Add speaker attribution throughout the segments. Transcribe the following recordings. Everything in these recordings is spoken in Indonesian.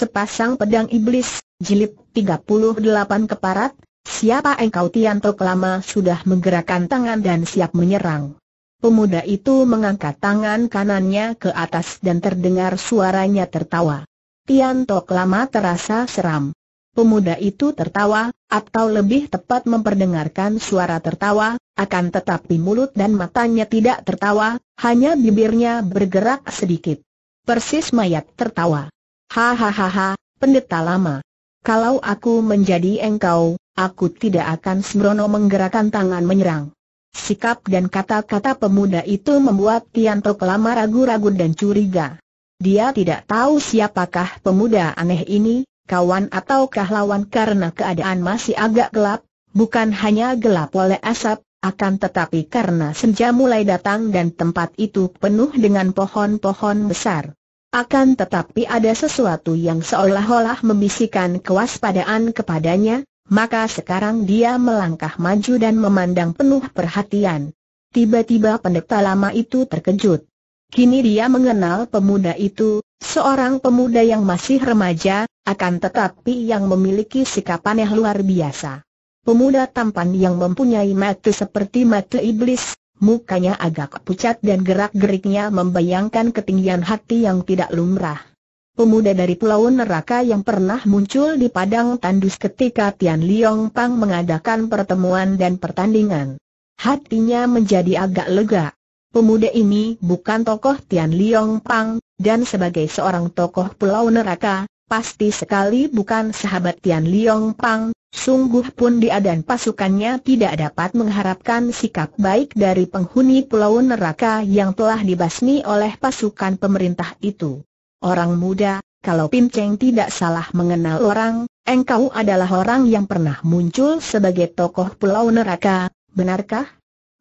Speaker 1: Sepasang Pedang Iblis, Jilid 38 Keparat, Siapa engkau Tianto Kelama sudah menggerakkan tangan dan siap menyerang. Pemuda itu mengangkat tangan kanannya ke atas dan terdengar suaranya tertawa. Tianto Kelama terasa seram. Pemuda itu tertawa, atau lebih tepat memperdengarkan suara tertawa, akan tetapi mulut dan matanya tidak tertawa, hanya bibirnya bergerak sedikit. Persis mayat tertawa. Hahaha, pendeta lama. Kalau aku menjadi engkau, aku tidak akan sembrono menggerakkan tangan menyerang. Sikap dan kata-kata pemuda itu membuat Tianto lama ragu-ragu dan curiga. Dia tidak tahu siapakah pemuda aneh ini, kawan ataukah lawan karena keadaan masih agak gelap, bukan hanya gelap oleh asap, akan tetapi karena senja mulai datang dan tempat itu penuh dengan pohon-pohon besar. Akan tetapi ada sesuatu yang seolah-olah membisikkan kewaspadaan kepadanya, maka sekarang dia melangkah maju dan memandang penuh perhatian. Tiba-tiba pendeta lama itu terkejut. Kini dia mengenal pemuda itu, seorang pemuda yang masih remaja, akan tetapi yang memiliki sikap aneh luar biasa. Pemuda tampan yang mempunyai mata seperti mata iblis, mukanya agak pucat dan gerak-geriknya membayangkan ketinggian hati yang tidak lumrah. Pemuda dari Pulau Neraka yang pernah muncul di padang tandus ketika Tian Liong Pang mengadakan pertemuan dan pertandingan. Hatinya menjadi agak lega. Pemuda ini bukan tokoh Tian Liong Pang, dan sebagai seorang tokoh Pulau Neraka, pasti sekali bukan sahabat Tian Liong Pang, Sungguh pun dia dan pasukannya tidak dapat mengharapkan sikap baik dari penghuni pulau neraka yang telah dibasmi oleh pasukan pemerintah itu. Orang muda, kalau pinceng tidak salah mengenal orang, engkau adalah orang yang pernah muncul sebagai tokoh pulau neraka, benarkah?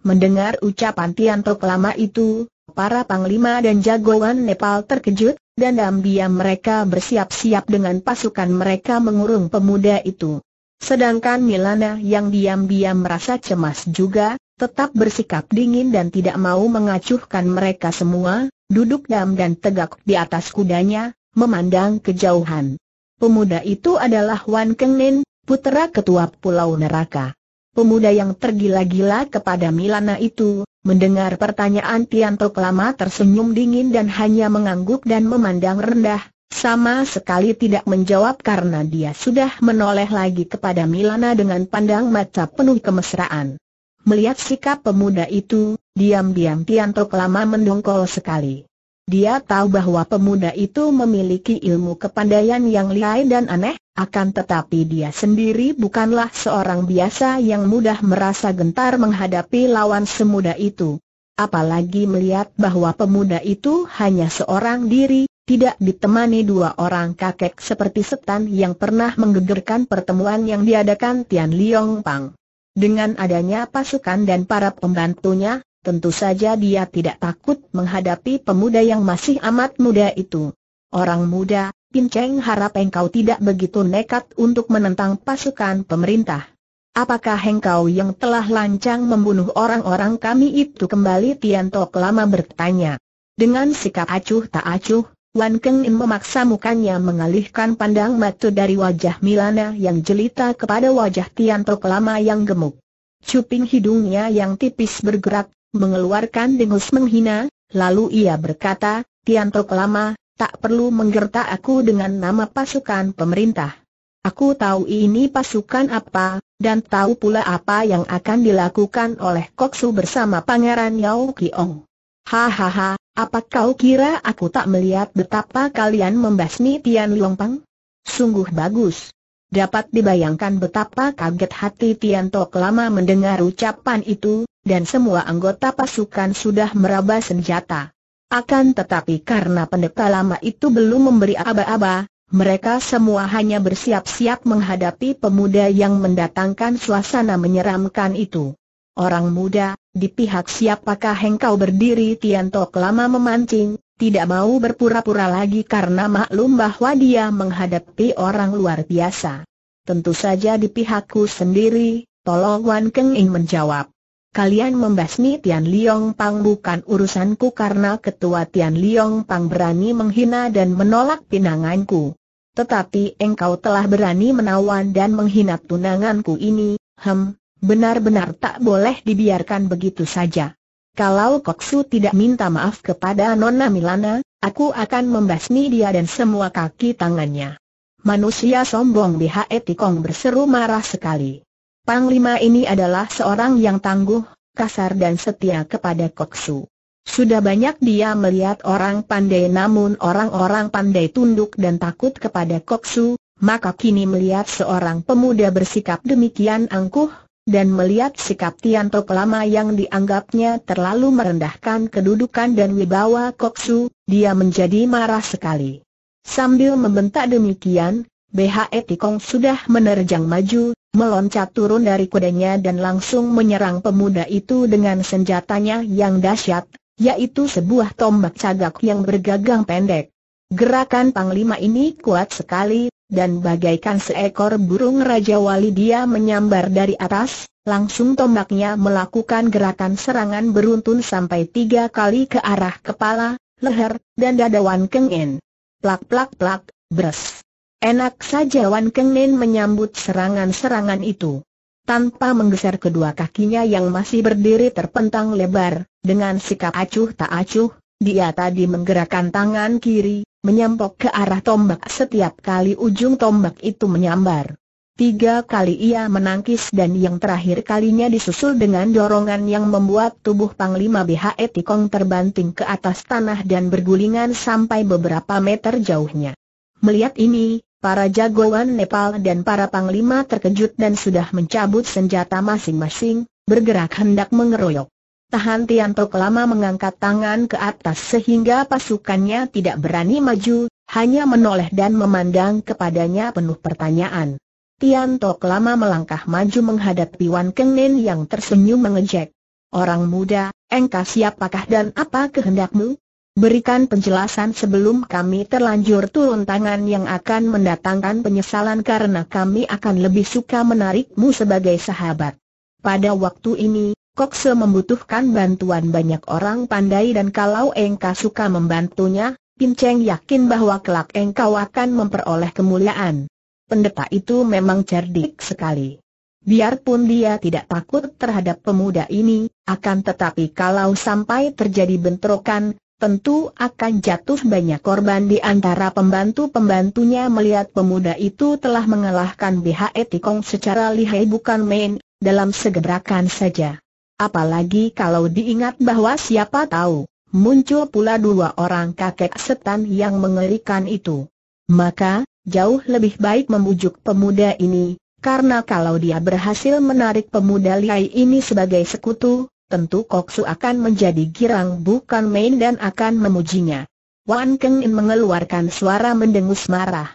Speaker 1: Mendengar ucapan Tian Tok lama itu, para panglima dan jagoan Nepal terkejut, dan diam mereka bersiap-siap dengan pasukan mereka mengurung pemuda itu. Sedangkan Milana yang diam-diam merasa cemas juga, tetap bersikap dingin dan tidak mau mengacuhkan mereka semua, duduk diam dan tegak di atas kudanya, memandang kejauhan. Pemuda itu adalah Wan Kengnin, putera ketua Pulau Neraka. Pemuda yang tergila-gila kepada Milana itu, mendengar pertanyaan Tian Lama tersenyum dingin dan hanya mengangguk dan memandang rendah, sama sekali tidak menjawab karena dia sudah menoleh lagi kepada Milana dengan pandang mata penuh kemesraan. Melihat sikap pemuda itu, diam-diam Tianto lama mendongkol sekali. Dia tahu bahwa pemuda itu memiliki ilmu kepandaian yang lihai dan aneh, akan tetapi dia sendiri bukanlah seorang biasa yang mudah merasa gentar menghadapi lawan semuda itu. Apalagi melihat bahwa pemuda itu hanya seorang diri, tidak ditemani dua orang kakek seperti setan yang pernah menggegerkan pertemuan yang diadakan Tian Liong Pang. Dengan adanya pasukan dan para pembantunya, tentu saja dia tidak takut menghadapi pemuda yang masih amat muda itu. Orang muda, Pin Cheng harap engkau tidak begitu nekat untuk menentang pasukan pemerintah. Apakah engkau yang telah lancang membunuh orang-orang kami itu kembali Tian Tok lama bertanya. Dengan sikap acuh tak acuh, Wan Keng Im memaksa mukanya mengalihkan pandang mata dari wajah Milana yang jelita kepada wajah Tian Tok Lama yang gemuk. Cuping hidungnya yang tipis bergerak, mengeluarkan dengus menghina, lalu ia berkata, Tian Tok Lama, tak perlu menggertak aku dengan nama pasukan pemerintah. Aku tahu ini pasukan apa, dan tahu pula apa yang akan dilakukan oleh Koksu bersama Pangeran Yao Kiong. Hahaha, apa kau kira aku tak melihat betapa kalian membasmi Tian Longpang? Sungguh bagus. Dapat dibayangkan betapa kaget hati Tian Tok lama mendengar ucapan itu, dan semua anggota pasukan sudah meraba senjata. Akan tetapi karena pendeta lama itu belum memberi aba-aba, mereka semua hanya bersiap-siap menghadapi pemuda yang mendatangkan suasana menyeramkan itu. Orang muda, di pihak siapakah engkau berdiri Tiantok lama memancing, tidak mau berpura-pura lagi karena maklum bahwa dia menghadapi orang luar biasa. Tentu saja di pihakku sendiri, Tolong Wan Keng Ing menjawab. Kalian membasmi Tian Liong Pang bukan urusanku karena ketua Tian Liong Pang berani menghina dan menolak pinanganku. Tetapi engkau telah berani menawan dan menghina tunanganku ini, hem, Benar-benar tak boleh dibiarkan begitu saja. Kalau Koksu tidak minta maaf kepada Nona Milana, aku akan membasmi dia dan semua kaki tangannya. Manusia sombong di H.E. Tikong berseru marah sekali. Panglima ini adalah seorang yang tangguh, kasar dan setia kepada Koksu. Sudah banyak dia melihat orang pandai namun orang-orang pandai tunduk dan takut kepada Koksu, maka kini melihat seorang pemuda bersikap demikian angkuh, dan melihat sikap Tianto Kelama yang dianggapnya terlalu merendahkan kedudukan dan wibawa Koksu, dia menjadi marah sekali. Sambil membentak demikian, BHE Tikong sudah menerjang maju, meloncat turun dari kudanya dan langsung menyerang pemuda itu dengan senjatanya yang dahsyat, yaitu sebuah tombak cagak yang bergagang pendek. Gerakan Panglima ini kuat sekali, dan bagaikan seekor burung Raja Wali dia menyambar dari atas, langsung tombaknya melakukan gerakan serangan beruntun sampai tiga kali ke arah kepala, leher, dan dada Wan Keng Plak plak plak, bres. Enak saja Wan Keng menyambut serangan-serangan itu. Tanpa menggeser kedua kakinya yang masih berdiri terpentang lebar, dengan sikap acuh tak acuh, dia tadi menggerakkan tangan kiri, Menyampok ke arah tombak setiap kali ujung tombak itu menyambar. Tiga kali ia menangkis dan yang terakhir kalinya disusul dengan dorongan yang membuat tubuh Panglima BHE Tikong terbanting ke atas tanah dan bergulingan sampai beberapa meter jauhnya. Melihat ini, para jagoan Nepal dan para Panglima terkejut dan sudah mencabut senjata masing-masing, bergerak hendak mengeroyok. Tahan Tianto lama mengangkat tangan ke atas sehingga pasukannya tidak berani maju, hanya menoleh dan memandang kepadanya penuh pertanyaan. Tianto lama melangkah maju menghadapi Wan Kengnin yang tersenyum mengejek. Orang muda, engkau siapakah dan apa kehendakmu? Berikan penjelasan sebelum kami terlanjur turun tangan yang akan mendatangkan penyesalan karena kami akan lebih suka menarikmu sebagai sahabat. Pada waktu ini, Kokse membutuhkan bantuan banyak orang pandai dan kalau engkau suka membantunya, Pin Cheng yakin bahwa kelak engkau akan memperoleh kemuliaan. Pendeta itu memang cerdik sekali. Biarpun dia tidak takut terhadap pemuda ini, akan tetapi kalau sampai terjadi bentrokan, tentu akan jatuh banyak korban di antara pembantu-pembantunya melihat pemuda itu telah mengalahkan BHE Tikong secara lihai bukan main, dalam segerakan saja. Apalagi kalau diingat bahwa siapa tahu, muncul pula dua orang kakek setan yang mengerikan itu. Maka, jauh lebih baik membujuk pemuda ini, karena kalau dia berhasil menarik pemuda liai ini sebagai sekutu, tentu Koksu akan menjadi girang bukan main dan akan memujinya. Wan Keng In mengeluarkan suara mendengus marah.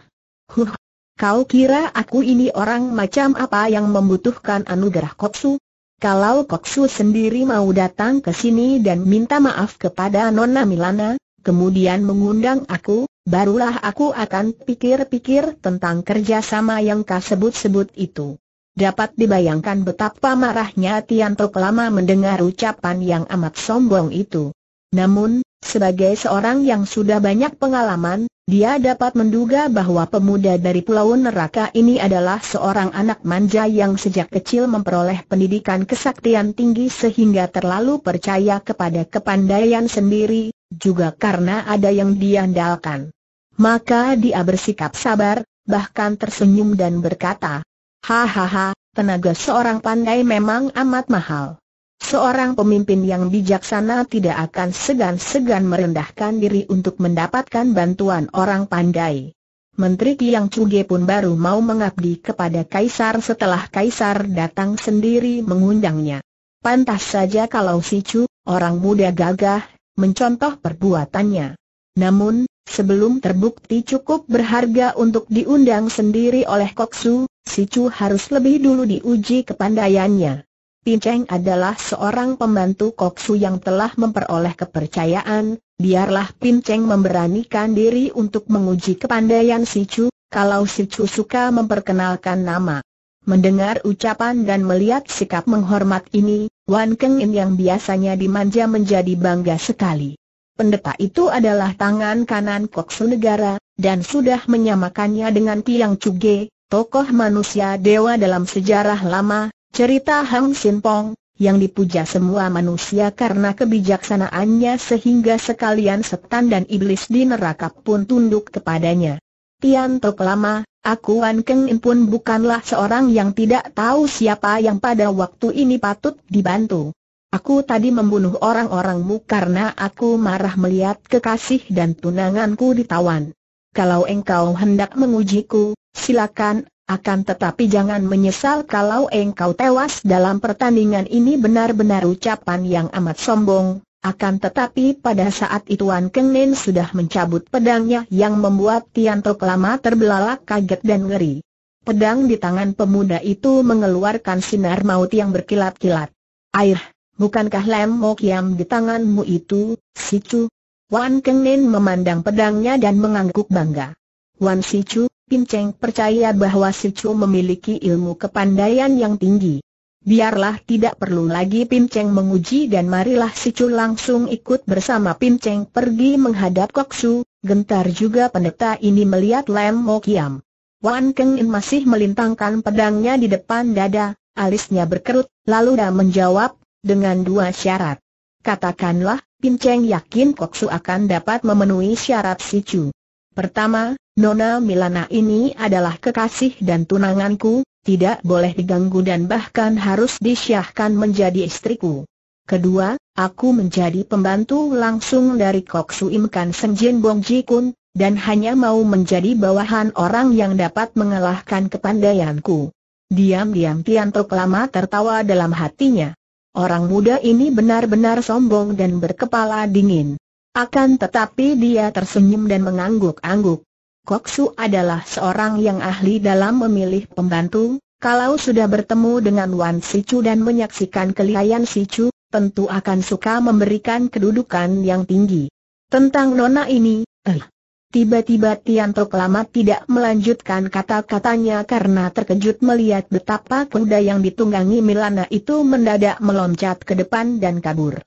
Speaker 1: Huh, kau kira aku ini orang macam apa yang membutuhkan anugerah Koksu? Kalau Koksu sendiri mau datang ke sini dan minta maaf kepada Nona Milana, kemudian mengundang aku, barulah aku akan pikir-pikir tentang kerjasama yang kau sebut-sebut itu. Dapat dibayangkan betapa marahnya Tianto lama mendengar ucapan yang amat sombong itu. Namun, sebagai seorang yang sudah banyak pengalaman, dia dapat menduga bahwa pemuda dari Pulau Neraka ini adalah seorang anak manja yang sejak kecil memperoleh pendidikan kesaktian tinggi sehingga terlalu percaya kepada kepandaian sendiri, juga karena ada yang diandalkan. Maka dia bersikap sabar, bahkan tersenyum dan berkata, Hahaha, tenaga seorang pandai memang amat mahal. Seorang pemimpin yang bijaksana tidak akan segan-segan merendahkan diri untuk mendapatkan bantuan orang pandai. Menteri Tiang Cuge pun baru mau mengabdi kepada Kaisar setelah Kaisar datang sendiri mengundangnya. Pantas saja kalau si Cu, orang muda gagah, mencontoh perbuatannya. Namun, sebelum terbukti cukup berharga untuk diundang sendiri oleh Koksu, si Chu harus lebih dulu diuji kepandaiannya. Pincheng adalah seorang pembantu Koksu yang telah memperoleh kepercayaan, biarlah Pincheng memberanikan diri untuk menguji kepandaian si Chu, kalau si Chu suka memperkenalkan nama. Mendengar ucapan dan melihat sikap menghormat ini, Wan Kengin yang biasanya dimanja menjadi bangga sekali. Pendeta itu adalah tangan kanan Koksu negara, dan sudah menyamakannya dengan Tiang Cuge, tokoh manusia dewa dalam sejarah lama, Cerita Hang Sin Pong, yang dipuja semua manusia karena kebijaksanaannya sehingga sekalian setan dan iblis di neraka pun tunduk kepadanya. Tian Tok Lama, Wan Keng In pun bukanlah seorang yang tidak tahu siapa yang pada waktu ini patut dibantu. Aku tadi membunuh orang-orangmu karena aku marah melihat kekasih dan tunanganku ditawan. Kalau engkau hendak mengujiku, silakan akan tetapi jangan menyesal kalau engkau tewas dalam pertandingan ini benar-benar ucapan yang amat sombong. Akan tetapi pada saat itu Wan Keng sudah mencabut pedangnya yang membuat Tian Tok Lama terbelalak kaget dan ngeri. Pedang di tangan pemuda itu mengeluarkan sinar maut yang berkilat-kilat. Air, bukankah lem mokiam di tanganmu itu, Sichu? Wan Keng memandang pedangnya dan mengangguk bangga. Wan Sichu. Pin Cheng percaya bahwa si Chu memiliki ilmu kepandaian yang tinggi. Biarlah tidak perlu lagi Pin Cheng menguji dan marilah si Chu langsung ikut bersama Pin Cheng pergi menghadap Kok Su, gentar juga pendeta ini melihat Lam Mo Kiam. Wan Keng In masih melintangkan pedangnya di depan dada, alisnya berkerut, lalu dia menjawab, dengan dua syarat. Katakanlah, Pin Cheng yakin Kok Su akan dapat memenuhi syarat si Chu. Pertama, Nona Milana ini adalah kekasih dan tunanganku, tidak boleh diganggu dan bahkan harus disyahkan menjadi istriku. Kedua, aku menjadi pembantu langsung dari Kok Suim Kan Senjin Bong Ji Kun, dan hanya mau menjadi bawahan orang yang dapat mengalahkan kepandaianku. Diam-diam Tian Tok lama tertawa dalam hatinya. Orang muda ini benar-benar sombong dan berkepala dingin. Akan tetapi dia tersenyum dan mengangguk-angguk. Koksu adalah seorang yang ahli dalam memilih pembantu, kalau sudah bertemu dengan Wan Sichu dan menyaksikan kelihayan Sichu, tentu akan suka memberikan kedudukan yang tinggi. Tentang nona ini, eh. Tiba-tiba Tianto Kelamat tidak melanjutkan kata-katanya karena terkejut melihat betapa kuda yang ditunggangi Milana itu mendadak meloncat ke depan dan kabur.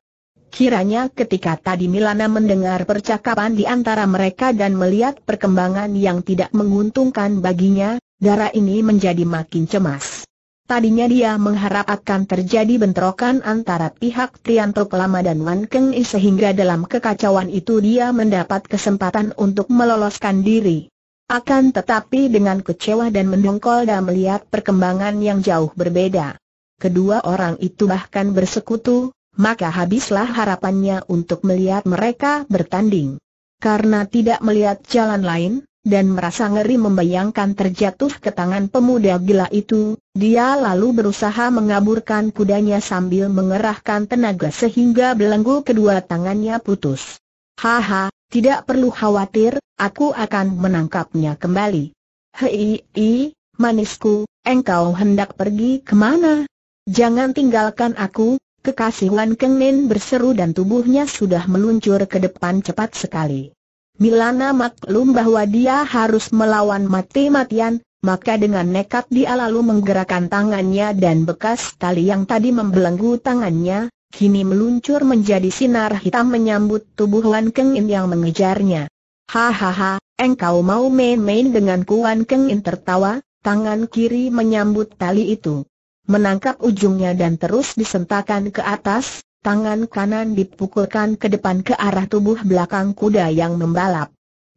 Speaker 1: Kiranya ketika tadi Milana mendengar percakapan di antara mereka dan melihat perkembangan yang tidak menguntungkan baginya, darah ini menjadi makin cemas. Tadinya dia mengharap akan terjadi bentrokan antara pihak Trianto Kelama dan Wan Keng I sehingga dalam kekacauan itu dia mendapat kesempatan untuk meloloskan diri. Akan tetapi dengan kecewa dan mendongkol dan melihat perkembangan yang jauh berbeda. Kedua orang itu bahkan bersekutu, maka habislah harapannya untuk melihat mereka bertanding. Karena tidak melihat jalan lain, dan merasa ngeri membayangkan terjatuh ke tangan pemuda gila itu, dia lalu berusaha mengaburkan kudanya sambil mengerahkan tenaga sehingga belenggu kedua tangannya putus. Haha, tidak perlu khawatir, aku akan menangkapnya kembali. Hei, manisku, engkau hendak pergi kemana? Jangan tinggalkan aku, Kekasih Wan Nen berseru dan tubuhnya sudah meluncur ke depan cepat sekali. Milana maklum bahwa dia harus melawan mati-matian, maka dengan nekat dia lalu menggerakkan tangannya dan bekas tali yang tadi membelenggu tangannya, kini meluncur menjadi sinar hitam menyambut tubuh Wan Kengin yang mengejarnya. Hahaha, engkau mau main-main dengan Kuan Kengin tertawa, tangan kiri menyambut tali itu menangkap ujungnya dan terus disentakan ke atas, tangan kanan dipukulkan ke depan ke arah tubuh belakang kuda yang membalap.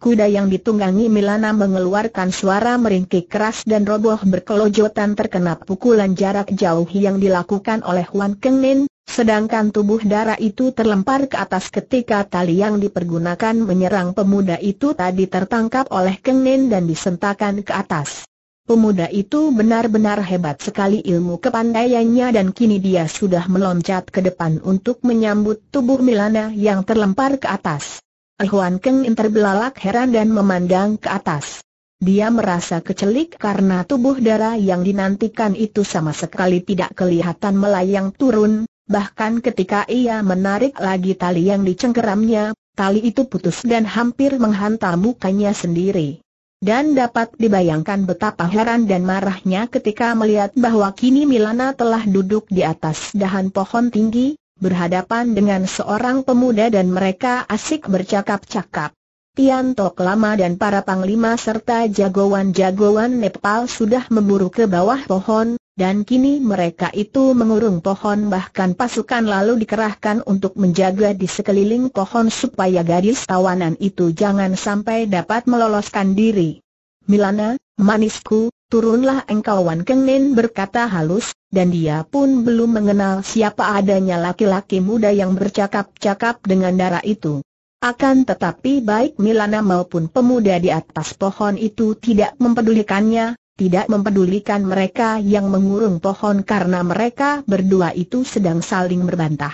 Speaker 1: Kuda yang ditunggangi Milana mengeluarkan suara meringkik keras dan roboh berkelojotan terkena pukulan jarak jauh yang dilakukan oleh Wan Kengnin, sedangkan tubuh darah itu terlempar ke atas ketika tali yang dipergunakan menyerang pemuda itu tadi tertangkap oleh Kengnin dan disentakan ke atas. Pemuda itu benar-benar hebat sekali ilmu kepandaiannya dan kini dia sudah meloncat ke depan untuk menyambut tubuh Milana yang terlempar ke atas. Huan Keng terbelalak heran dan memandang ke atas. Dia merasa kecelik karena tubuh darah yang dinantikan itu sama sekali tidak kelihatan melayang turun, bahkan ketika ia menarik lagi tali yang dicengkeramnya, tali itu putus dan hampir menghantam mukanya sendiri. Dan dapat dibayangkan betapa heran dan marahnya ketika melihat bahwa kini Milana telah duduk di atas dahan pohon tinggi, berhadapan dengan seorang pemuda dan mereka asik bercakap-cakap. Tian Tok Lama dan para panglima serta jagoan-jagoan Nepal sudah memburu ke bawah pohon, dan kini mereka itu mengurung pohon bahkan pasukan lalu dikerahkan untuk menjaga di sekeliling pohon supaya gadis tawanan itu jangan sampai dapat meloloskan diri. Milana, manisku, turunlah engkau Wan Kengnin berkata halus, dan dia pun belum mengenal siapa adanya laki-laki muda yang bercakap-cakap dengan darah itu. Akan tetapi baik Milana maupun pemuda di atas pohon itu tidak mempedulikannya, tidak mempedulikan mereka yang mengurung pohon karena mereka berdua itu sedang saling berbantah.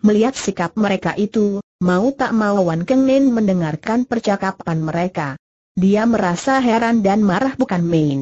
Speaker 1: Melihat sikap mereka itu, mau tak mau Wan Kengnen mendengarkan percakapan mereka. Dia merasa heran dan marah bukan main.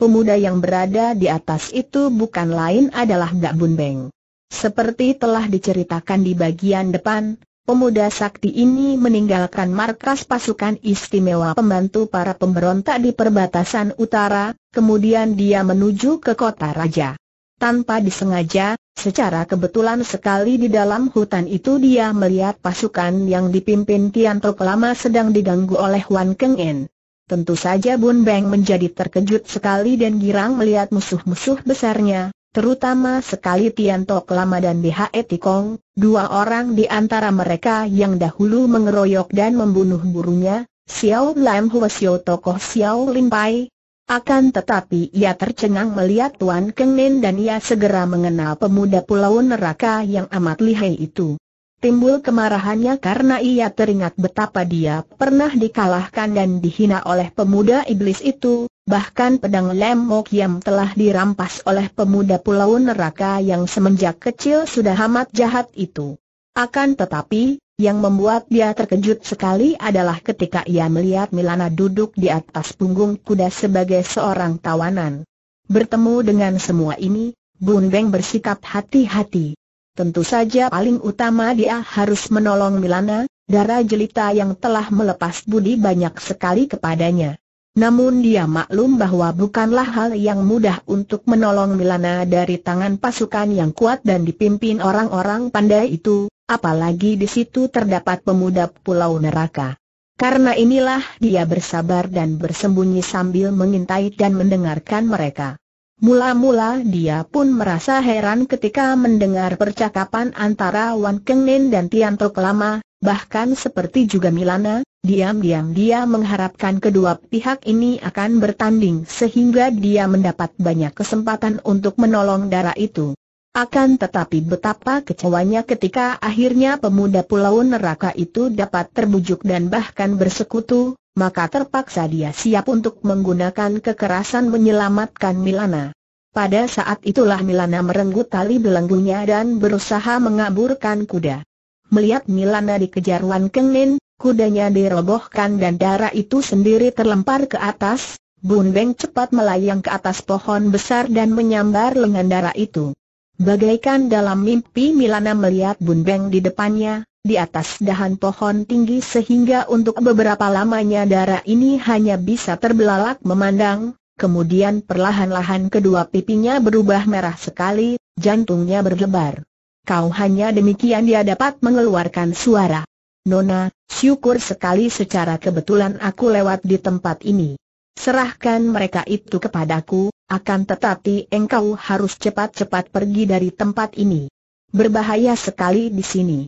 Speaker 1: Pemuda yang berada di atas itu bukan lain adalah Gak Bun Beng. Seperti telah diceritakan di bagian depan, Pemuda sakti ini meninggalkan markas pasukan istimewa pembantu para pemberontak di perbatasan utara, kemudian dia menuju ke kota raja. Tanpa disengaja, secara kebetulan sekali di dalam hutan itu dia melihat pasukan yang dipimpin Tian Tok Lama sedang diganggu oleh Wan Keng En. Tentu saja Bun Beng menjadi terkejut sekali dan girang melihat musuh-musuh besarnya, terutama sekali Tiantok Lama dan BHE Tikong, dua orang di antara mereka yang dahulu mengeroyok dan membunuh burunya, Xiao Lam Xiao tokoh Xiao Lim Pai. Akan tetapi ia tercengang melihat Tuan Keng Kengin dan ia segera mengenal pemuda pulau neraka yang amat lihai itu. Timbul kemarahannya karena ia teringat betapa dia pernah dikalahkan dan dihina oleh pemuda iblis itu, bahkan pedang Lem Yam telah dirampas oleh pemuda pulau neraka yang semenjak kecil sudah amat jahat itu. Akan tetapi, yang membuat dia terkejut sekali adalah ketika ia melihat Milana duduk di atas punggung kuda sebagai seorang tawanan. Bertemu dengan semua ini, Bun Beng bersikap hati-hati. Tentu saja paling utama dia harus menolong Milana, darah jelita yang telah melepas budi banyak sekali kepadanya. Namun dia maklum bahwa bukanlah hal yang mudah untuk menolong Milana dari tangan pasukan yang kuat dan dipimpin orang-orang pandai itu, apalagi di situ terdapat pemuda pulau neraka. Karena inilah dia bersabar dan bersembunyi sambil mengintai dan mendengarkan mereka. Mula-mula dia pun merasa heran ketika mendengar percakapan antara Wan Kengnin dan Tianto Kelama, bahkan seperti juga Milana, diam-diam dia mengharapkan kedua pihak ini akan bertanding sehingga dia mendapat banyak kesempatan untuk menolong darah itu. Akan tetapi betapa kecewanya ketika akhirnya pemuda pulau neraka itu dapat terbujuk dan bahkan bersekutu, maka terpaksa dia siap untuk menggunakan kekerasan menyelamatkan Milana. Pada saat itulah Milana merenggut tali belenggunya dan berusaha mengaburkan kuda. Melihat Milana dikejar Wan Kengin, kudanya dirobohkan dan darah itu sendiri terlempar ke atas, Bun Beng cepat melayang ke atas pohon besar dan menyambar lengan darah itu. Bagaikan dalam mimpi Milana melihat Bun Beng di depannya, di atas dahan pohon tinggi sehingga untuk beberapa lamanya darah ini hanya bisa terbelalak memandang, kemudian perlahan-lahan kedua pipinya berubah merah sekali, jantungnya berdebar. Kau hanya demikian dia dapat mengeluarkan suara. Nona, syukur sekali secara kebetulan aku lewat di tempat ini. Serahkan mereka itu kepadaku, akan tetapi engkau harus cepat-cepat pergi dari tempat ini. Berbahaya sekali di sini.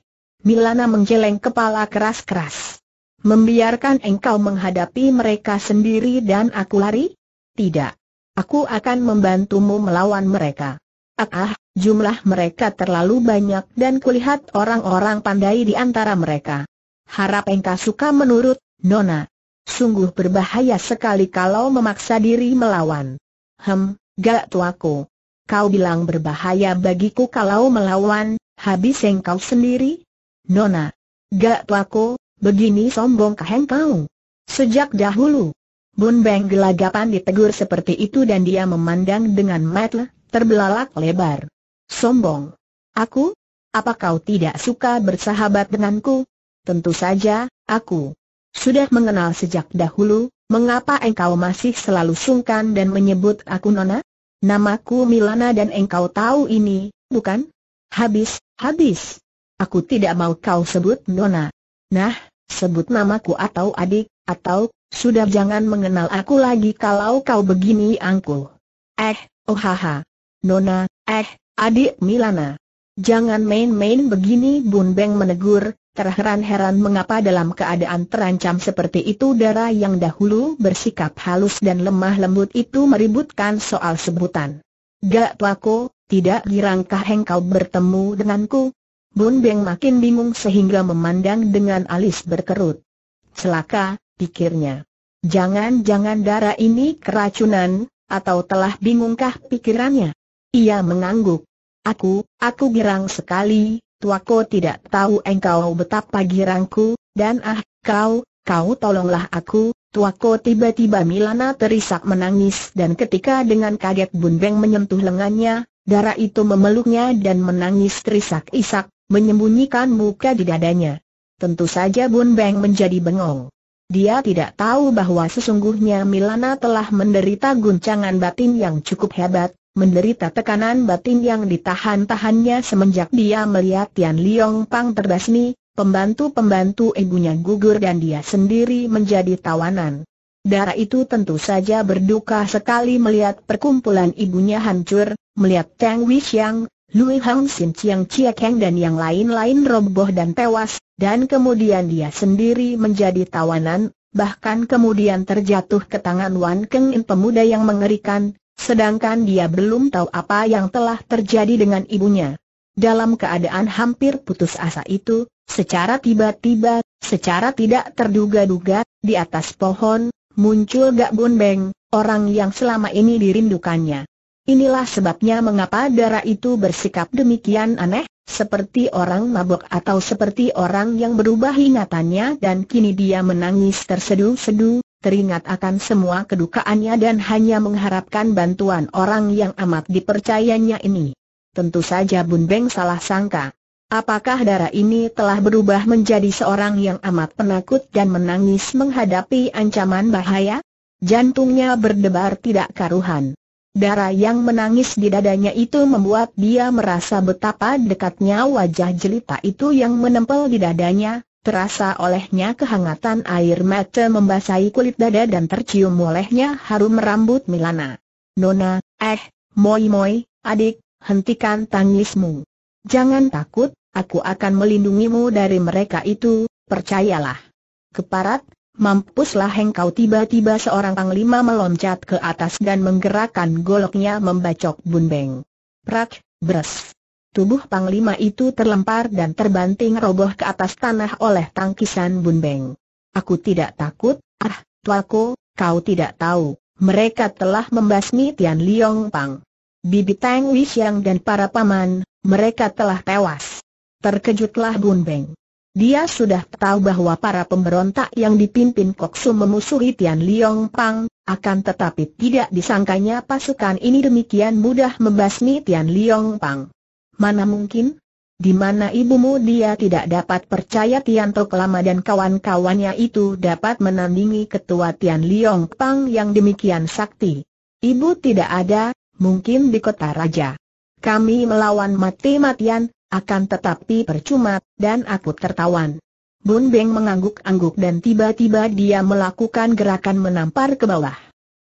Speaker 1: Milana menggeleng kepala keras-keras. Membiarkan engkau menghadapi mereka sendiri dan aku lari? Tidak. Aku akan membantumu melawan mereka. Ah, ah, jumlah mereka terlalu banyak dan kulihat orang-orang pandai di antara mereka. Harap engkau suka menurut, Nona. Sungguh berbahaya sekali kalau memaksa diri melawan. Hem, gak tuaku. Kau bilang berbahaya bagiku kalau melawan, habis engkau sendiri? Nona. Gak tuaku, begini sombong engkau? Sejak dahulu, Bun Beng gelagapan ditegur seperti itu dan dia memandang dengan mata terbelalak lebar. Sombong. Aku? Apa kau tidak suka bersahabat denganku? Tentu saja, aku. Sudah mengenal sejak dahulu, mengapa engkau masih selalu sungkan dan menyebut aku Nona? Namaku Milana dan engkau tahu ini, bukan? Habis, habis. Aku tidak mau kau sebut Nona. Nah, sebut namaku atau adik, atau, sudah jangan mengenal aku lagi kalau kau begini angkuh. Eh, oh haha. Nona, eh, adik Milana. Jangan main-main begini Bun Beng menegur, terheran-heran mengapa dalam keadaan terancam seperti itu darah yang dahulu bersikap halus dan lemah lembut itu meributkan soal sebutan. Gak tuaku, tidak girangkah engkau bertemu denganku, Bun Beng makin bingung sehingga memandang dengan alis berkerut. Celaka, pikirnya. Jangan-jangan darah ini keracunan, atau telah bingungkah pikirannya? Ia mengangguk. Aku, aku girang sekali, tuaku tidak tahu engkau betapa girangku, dan ah, kau, kau tolonglah aku, tuaku tiba-tiba Milana terisak menangis dan ketika dengan kaget Bun Beng menyentuh lengannya, darah itu memeluknya dan menangis terisak-isak, menyembunyikan muka di dadanya. Tentu saja Bun Beng menjadi bengong. Dia tidak tahu bahwa sesungguhnya Milana telah menderita guncangan batin yang cukup hebat, menderita tekanan batin yang ditahan-tahannya semenjak dia melihat Tian Liong Pang terbasmi, pembantu-pembantu ibunya gugur dan dia sendiri menjadi tawanan. Darah itu tentu saja berduka sekali melihat perkumpulan ibunya hancur, melihat Tang yang Lui Hang Sin Chiang Chia Keng dan yang lain-lain roboh dan tewas, dan kemudian dia sendiri menjadi tawanan, bahkan kemudian terjatuh ke tangan Wan Keng In pemuda yang mengerikan, sedangkan dia belum tahu apa yang telah terjadi dengan ibunya. Dalam keadaan hampir putus asa itu, secara tiba-tiba, secara tidak terduga-duga, di atas pohon, muncul Gak Bun Beng, orang yang selama ini dirindukannya. Inilah sebabnya mengapa darah itu bersikap demikian aneh, seperti orang mabuk atau seperti orang yang berubah ingatannya dan kini dia menangis tersedu-sedu, teringat akan semua kedukaannya dan hanya mengharapkan bantuan orang yang amat dipercayanya ini. Tentu saja Bun Beng salah sangka. Apakah darah ini telah berubah menjadi seorang yang amat penakut dan menangis menghadapi ancaman bahaya? Jantungnya berdebar tidak karuhan. Darah yang menangis di dadanya itu membuat dia merasa betapa dekatnya wajah jelita itu yang menempel di dadanya, terasa olehnya kehangatan air mata membasahi kulit dada dan tercium olehnya harum rambut Milana. Nona, eh, moi moi, adik, hentikan tangismu. Jangan takut, aku akan melindungimu dari mereka itu, percayalah. Keparat, Mampuslah engkau tiba-tiba seorang panglima meloncat ke atas dan menggerakkan goloknya membacok Bun Beng. Prak, bres. Tubuh panglima itu terlempar dan terbanting roboh ke atas tanah oleh tangkisan Bun Beng. Aku tidak takut, ah, tuaku, kau tidak tahu, mereka telah membasmi Tian Liong Pang. Bibi Tang Wisiang dan para paman, mereka telah tewas. Terkejutlah Bun Beng. Dia sudah tahu bahwa para pemberontak yang dipimpin Koksu memusuhi Tian Liong Pang, akan tetapi tidak disangkanya pasukan ini demikian mudah membasmi Tian Liong Pang. Mana mungkin? Di mana ibumu dia tidak dapat percaya Tian Tok Lama dan kawan-kawannya itu dapat menandingi ketua Tian Liong Pang yang demikian sakti. Ibu tidak ada, mungkin di kota raja. Kami melawan mati-matian, akan tetapi percuma, dan aku tertawan. Bun Beng mengangguk-angguk dan tiba-tiba dia melakukan gerakan menampar ke bawah.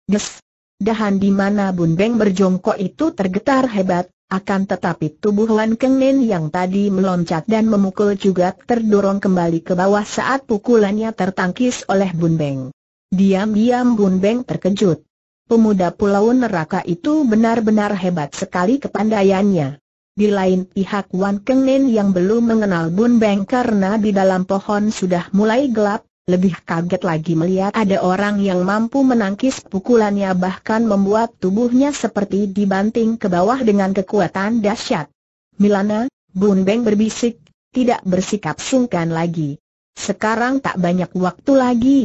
Speaker 1: Des! Dahan di mana Bun Beng berjongkok itu tergetar hebat, akan tetapi tubuh Wan Keng Nen yang tadi meloncat dan memukul juga terdorong kembali ke bawah saat pukulannya tertangkis oleh Bun Beng. Diam-diam Bun Beng terkejut. Pemuda pulau neraka itu benar-benar hebat sekali kepandaiannya. Di lain pihak Wan Keng Nen yang belum mengenal Bun Beng karena di dalam pohon sudah mulai gelap, lebih kaget lagi melihat ada orang yang mampu menangkis pukulannya bahkan membuat tubuhnya seperti dibanting ke bawah dengan kekuatan dahsyat. Milana, Bun Beng berbisik, tidak bersikap sungkan lagi. Sekarang tak banyak waktu lagi.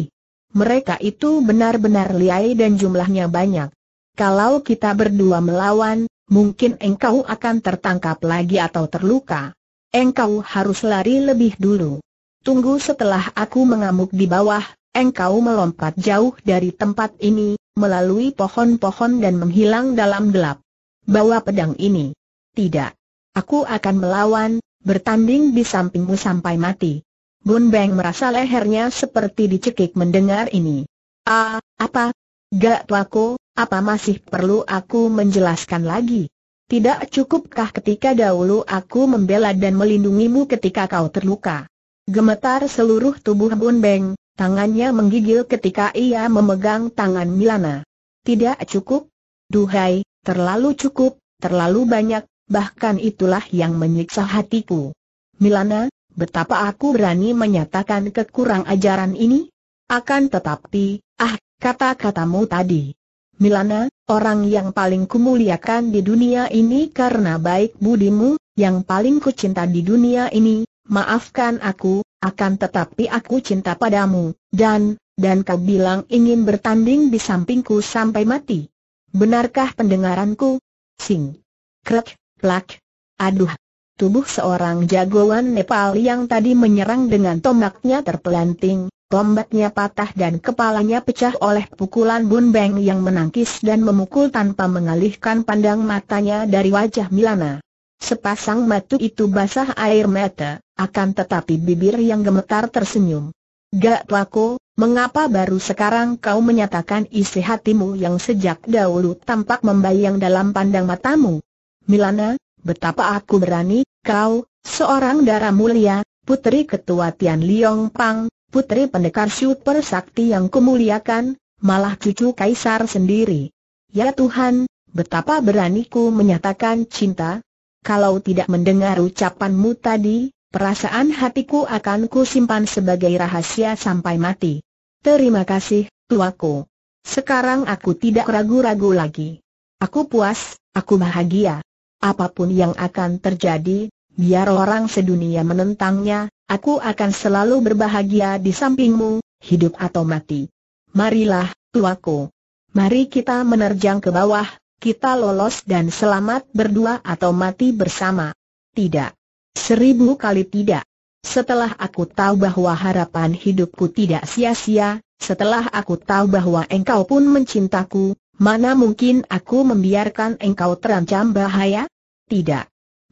Speaker 1: Mereka itu benar-benar liai dan jumlahnya banyak. Kalau kita berdua melawan, mungkin engkau akan tertangkap lagi atau terluka. Engkau harus lari lebih dulu. Tunggu setelah aku mengamuk di bawah, engkau melompat jauh dari tempat ini, melalui pohon-pohon dan menghilang dalam gelap. Bawa pedang ini. Tidak. Aku akan melawan, bertanding di sampingmu sampai mati. Bun Beng merasa lehernya seperti dicekik mendengar ini. Ah, apa? Gak tuaku, apa masih perlu aku menjelaskan lagi? Tidak cukupkah ketika dahulu aku membela dan melindungimu ketika kau terluka? Gemetar seluruh tubuh Bun Beng, tangannya menggigil ketika ia memegang tangan Milana. Tidak cukup? Duhai, terlalu cukup, terlalu banyak, bahkan itulah yang menyiksa hatiku. Milana, betapa aku berani menyatakan kekurang ajaran ini? Akan tetapi, ah, kata-katamu tadi. Milana, orang yang paling kumuliakan di dunia ini karena baik budimu, yang paling kucinta di dunia ini, maafkan aku, akan tetapi aku cinta padamu, dan, dan kau bilang ingin bertanding di sampingku sampai mati. Benarkah pendengaranku? Sing. Krek, plak. Aduh. Tubuh seorang jagoan Nepal yang tadi menyerang dengan tombaknya terpelanting, Tombaknya patah dan kepalanya pecah oleh pukulan Bun Beng yang menangkis dan memukul tanpa mengalihkan pandang matanya dari wajah Milana. Sepasang mata itu basah air mata, akan tetapi bibir yang gemetar tersenyum. Gak tuaku, mengapa baru sekarang kau menyatakan isi hatimu yang sejak dahulu tampak membayang dalam pandang matamu? Milana, betapa aku berani, kau, seorang darah mulia, putri ketua Tian Liong Pang, putri pendekar super sakti yang kumuliakan, malah cucu kaisar sendiri. Ya Tuhan, betapa beraniku menyatakan cinta. Kalau tidak mendengar ucapanmu tadi, perasaan hatiku akan kusimpan sebagai rahasia sampai mati. Terima kasih, tuaku. Sekarang aku tidak ragu-ragu lagi. Aku puas, aku bahagia. Apapun yang akan terjadi, Biar orang sedunia menentangnya, aku akan selalu berbahagia di sampingmu, hidup atau mati. Marilah, tuaku. Mari kita menerjang ke bawah, kita lolos dan selamat berdua atau mati bersama. Tidak. Seribu kali tidak. Setelah aku tahu bahwa harapan hidupku tidak sia-sia, setelah aku tahu bahwa engkau pun mencintaku, mana mungkin aku membiarkan engkau terancam bahaya? Tidak.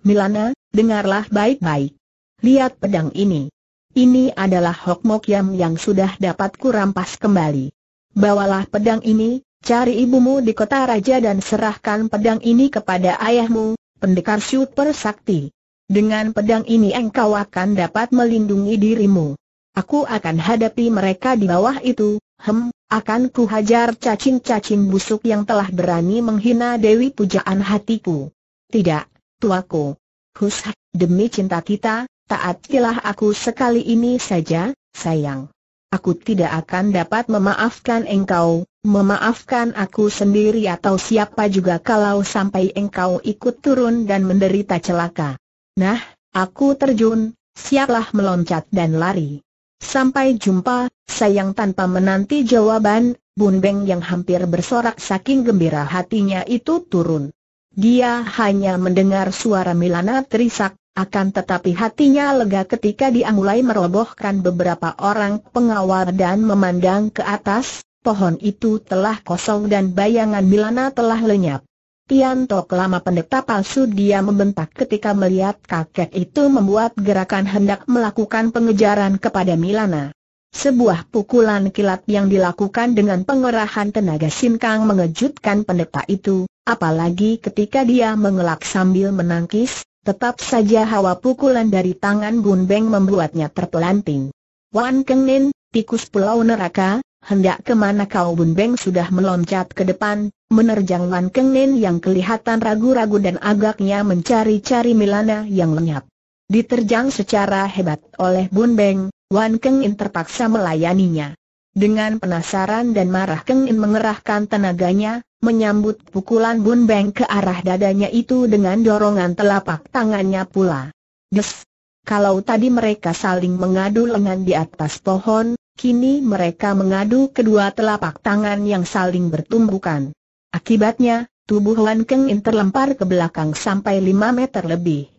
Speaker 1: Milana, dengarlah baik-baik. Lihat pedang ini. Ini adalah Hok Mok Yam yang sudah dapat kurampas kembali. Bawalah pedang ini, cari ibumu di kota raja dan serahkan pedang ini kepada ayahmu, pendekar super sakti. Dengan pedang ini engkau akan dapat melindungi dirimu. Aku akan hadapi mereka di bawah itu, hem, akan ku hajar cacing-cacing busuk yang telah berani menghina Dewi Pujaan hatiku. Tidak, tuaku. hus, demi cinta kita, taatilah aku sekali ini saja, sayang. Aku tidak akan dapat memaafkan engkau, memaafkan aku sendiri atau siapa juga kalau sampai engkau ikut turun dan menderita celaka. Nah, aku terjun, siaplah meloncat dan lari. Sampai jumpa, sayang tanpa menanti jawaban, Bun Beng yang hampir bersorak saking gembira hatinya itu turun. Dia hanya mendengar suara Milana terisak, akan tetapi hatinya lega ketika dia mulai merobohkan beberapa orang pengawal dan memandang ke atas, pohon itu telah kosong dan bayangan Milana telah lenyap. Tiantok lama pendeta palsu dia membentak ketika melihat kakek itu membuat gerakan hendak melakukan pengejaran kepada Milana. Sebuah pukulan kilat yang dilakukan dengan pengerahan tenaga sinkang mengejutkan pendeta itu, Apalagi ketika dia mengelak sambil menangkis, tetap saja hawa pukulan dari tangan Bun Beng membuatnya terpelanting. Wan Keng Nin, tikus pulau neraka, hendak kemana kau Bun Beng sudah meloncat ke depan, menerjang Wan Keng Nin yang kelihatan ragu-ragu dan agaknya mencari-cari Milana yang lenyap. Diterjang secara hebat oleh Bun Beng, Wan Keng Kengnin terpaksa melayaninya. Dengan penasaran dan marah Keng In mengerahkan tenaganya, menyambut pukulan Bun Beng ke arah dadanya itu dengan dorongan telapak tangannya pula. Des! Kalau tadi mereka saling mengadu lengan di atas pohon, kini mereka mengadu kedua telapak tangan yang saling bertumbukan. Akibatnya, tubuh Wan Keng In terlempar ke belakang sampai 5 meter lebih.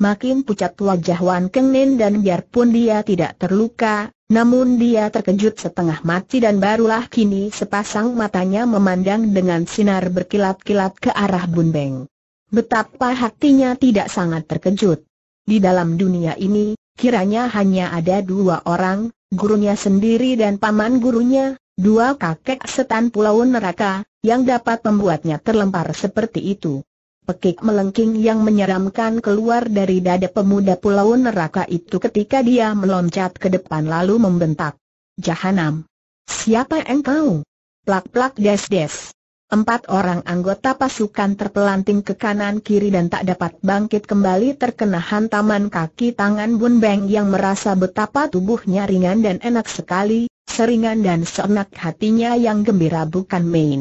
Speaker 1: Makin pucat wajah Wan Keng In dan biarpun dia tidak terluka, namun dia terkejut setengah mati dan barulah kini sepasang matanya memandang dengan sinar berkilat-kilat ke arah Bun Beng. Betapa hatinya tidak sangat terkejut. Di dalam dunia ini, kiranya hanya ada dua orang, gurunya sendiri dan paman gurunya, dua kakek setan pulau neraka, yang dapat membuatnya terlempar seperti itu. Pekik melengking yang menyeramkan keluar dari dada pemuda pulau neraka itu ketika dia meloncat ke depan lalu membentak. Jahanam! Siapa engkau? Plak-plak des-des. Empat orang anggota pasukan terpelanting ke kanan kiri dan tak dapat bangkit kembali terkena hantaman kaki tangan Bun Beng yang merasa betapa tubuhnya ringan dan enak sekali, seringan dan seenak hatinya yang gembira bukan main.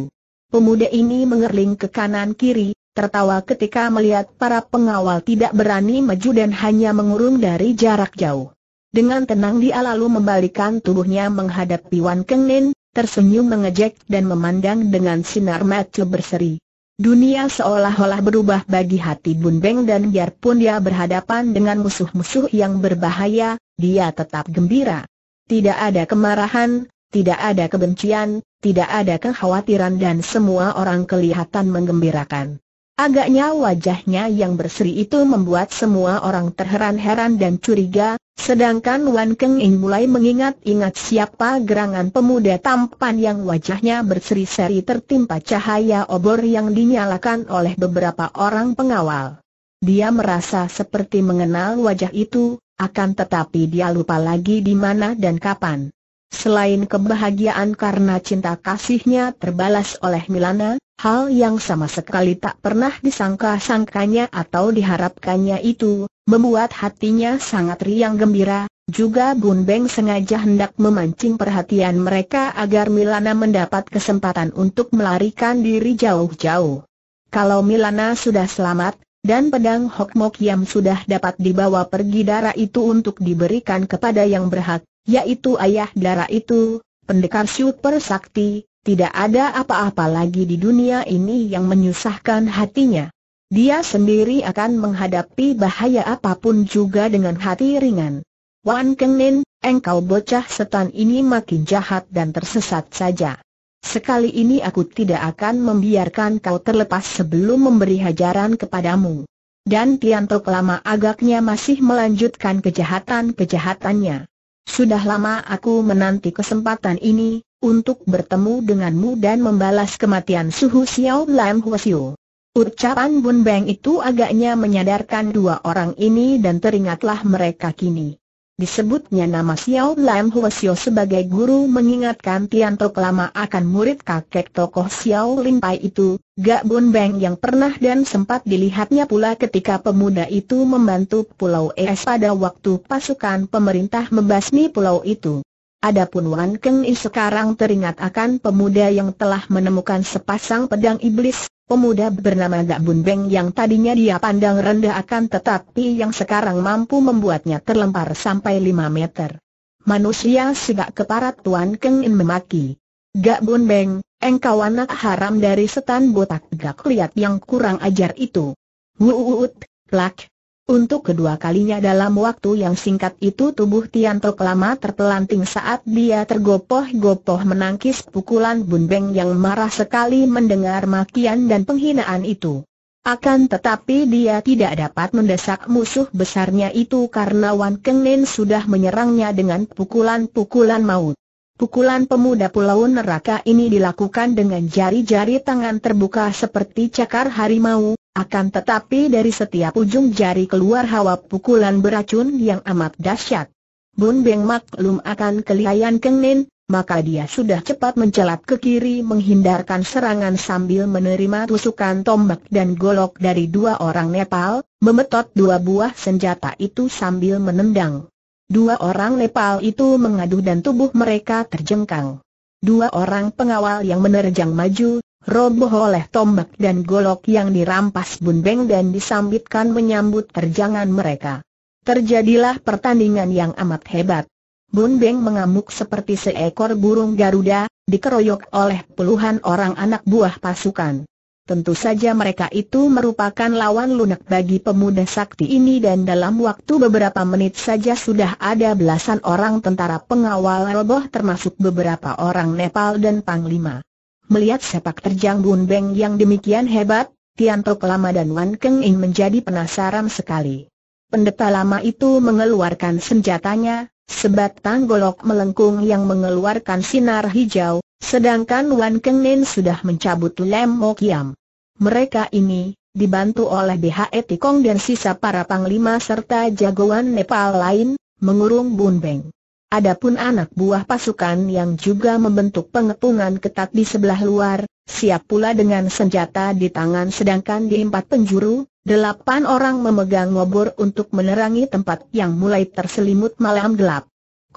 Speaker 1: Pemuda ini mengerling ke kanan kiri, tertawa ketika melihat para pengawal tidak berani maju dan hanya mengurung dari jarak jauh. Dengan tenang dia lalu membalikan tubuhnya menghadapi Wan Kengnin, tersenyum mengejek dan memandang dengan sinar mata berseri. Dunia seolah-olah berubah bagi hati Bun Beng dan biarpun dia berhadapan dengan musuh-musuh yang berbahaya, dia tetap gembira. Tidak ada kemarahan, tidak ada kebencian, tidak ada kekhawatiran dan semua orang kelihatan menggembirakan. Agaknya wajahnya yang berseri itu membuat semua orang terheran-heran dan curiga, sedangkan Wan Keng In mulai mengingat-ingat siapa gerangan pemuda tampan yang wajahnya berseri-seri tertimpa cahaya obor yang dinyalakan oleh beberapa orang pengawal. Dia merasa seperti mengenal wajah itu, akan tetapi dia lupa lagi di mana dan kapan. Selain kebahagiaan karena cinta kasihnya terbalas oleh Milana, hal yang sama sekali tak pernah disangka-sangkanya atau diharapkannya itu, membuat hatinya sangat riang gembira, juga Bun Beng sengaja hendak memancing perhatian mereka agar Milana mendapat kesempatan untuk melarikan diri jauh-jauh. Kalau Milana sudah selamat, dan pedang Hokmok Mok Yam sudah dapat dibawa pergi darah itu untuk diberikan kepada yang berhak, yaitu ayah dara itu, pendekar super sakti, tidak ada apa-apa lagi di dunia ini yang menyusahkan hatinya. Dia sendiri akan menghadapi bahaya apapun juga dengan hati ringan. Wan Kengnin, engkau bocah setan ini makin jahat dan tersesat saja. Sekali ini aku tidak akan membiarkan kau terlepas sebelum memberi hajaran kepadamu. Dan Tiantok lama agaknya masih melanjutkan kejahatan-kejahatannya. Sudah lama aku menanti kesempatan ini, untuk bertemu denganmu dan membalas kematian Suhu Xiao Lam Huasiu. Ucapan Bun Beng itu agaknya menyadarkan dua orang ini dan teringatlah mereka kini. Disebutnya nama Xiao Lam Xiao sebagai guru mengingatkan Tian Tok lama akan murid kakek tokoh Xiao Lin Pai itu, Gak Bun Beng yang pernah dan sempat dilihatnya pula ketika pemuda itu membantu Pulau Es pada waktu pasukan pemerintah membasmi pulau itu. Adapun Wan Keng I sekarang teringat akan pemuda yang telah menemukan sepasang pedang iblis, Pemuda bernama Gak Bun Beng yang tadinya dia pandang rendah akan tetapi yang sekarang mampu membuatnya terlempar sampai lima meter. Manusia segak keparat Tuan Keng In memaki. Gak Bun Beng, engkau anak haram dari setan botak gak lihat yang kurang ajar itu. Wuut, plak, untuk kedua kalinya dalam waktu yang singkat itu tubuh Tianto lama terpelanting saat dia tergopoh-gopoh menangkis pukulan Beng yang marah sekali mendengar makian dan penghinaan itu. Akan tetapi dia tidak dapat mendesak musuh besarnya itu karena Wan Keng Nen sudah menyerangnya dengan pukulan-pukulan maut. Pukulan pemuda pulau neraka ini dilakukan dengan jari-jari tangan terbuka seperti cakar harimau, akan tetapi dari setiap ujung jari keluar hawa pukulan beracun yang amat dahsyat. Bun Beng maklum akan kelihayan Nin, maka dia sudah cepat mencelat ke kiri menghindarkan serangan sambil menerima tusukan tombak dan golok dari dua orang Nepal, memetot dua buah senjata itu sambil menendang. Dua orang Nepal itu mengadu dan tubuh mereka terjengkang. Dua orang pengawal yang menerjang maju, roboh oleh tombak dan golok yang dirampas Bun Beng dan disambitkan menyambut terjangan mereka. Terjadilah pertandingan yang amat hebat. Bun Beng mengamuk seperti seekor burung Garuda, dikeroyok oleh puluhan orang anak buah pasukan. Tentu saja mereka itu merupakan lawan lunak bagi pemuda sakti ini dan dalam waktu beberapa menit saja sudah ada belasan orang tentara pengawal roboh termasuk beberapa orang Nepal dan Panglima. Melihat sepak terjang Bun Beng yang demikian hebat, Tianto Kelama dan Wan Keng In menjadi penasaran sekali. Pendeta lama itu mengeluarkan senjatanya, sebatang golok melengkung yang mengeluarkan sinar hijau, Sedangkan Wan Keng Nen sudah mencabut lem mokiam. Mereka ini, dibantu oleh BHE Tikong dan sisa para panglima serta jagoan Nepal lain, mengurung Bun Beng. Adapun anak buah pasukan yang juga membentuk pengepungan ketat di sebelah luar, siap pula dengan senjata di tangan sedangkan di empat penjuru, delapan orang memegang ngobor untuk menerangi tempat yang mulai terselimut malam gelap.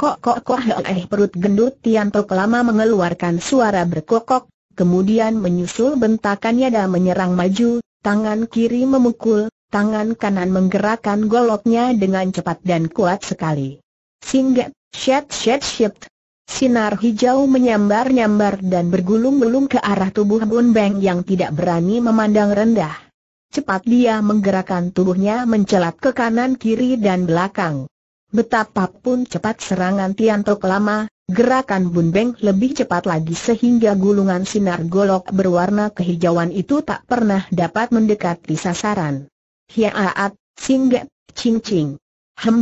Speaker 1: Kok kok kok eh perut gendut Tianto kelama mengeluarkan suara berkokok, kemudian menyusul bentakannya dan menyerang maju, tangan kiri memukul, tangan kanan menggerakkan goloknya dengan cepat dan kuat sekali. Singgat, shet shet shet. Sinar hijau menyambar-nyambar dan bergulung-gulung ke arah tubuh Bun Beng yang tidak berani memandang rendah. Cepat dia menggerakkan tubuhnya mencelat ke kanan kiri dan belakang. Betapapun cepat serangan Tok lama, gerakan Bun Beng lebih cepat lagi sehingga gulungan sinar golok berwarna kehijauan itu tak pernah dapat mendekati sasaran. Hiaat, singgah, cing-cing.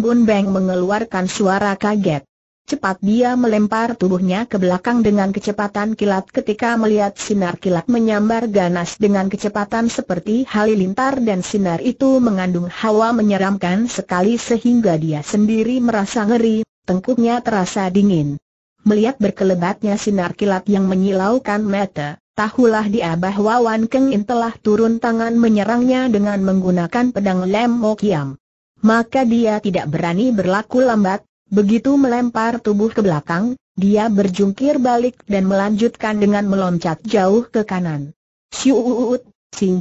Speaker 1: Bun Beng mengeluarkan suara kaget. Cepat dia melempar tubuhnya ke belakang dengan kecepatan kilat ketika melihat sinar kilat menyambar ganas dengan kecepatan seperti halilintar dan sinar itu mengandung hawa menyeramkan sekali sehingga dia sendiri merasa ngeri, tengkuknya terasa dingin. Melihat berkelebatnya sinar kilat yang menyilaukan mata, tahulah dia bahwa Wan Keng In telah turun tangan menyerangnya dengan menggunakan pedang Lem mokiam. Maka dia tidak berani berlaku lambat, Begitu melempar tubuh ke belakang, dia berjungkir balik dan melanjutkan dengan meloncat jauh ke kanan. Siuut, sing.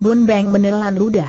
Speaker 1: Bun Beng menelan ludah.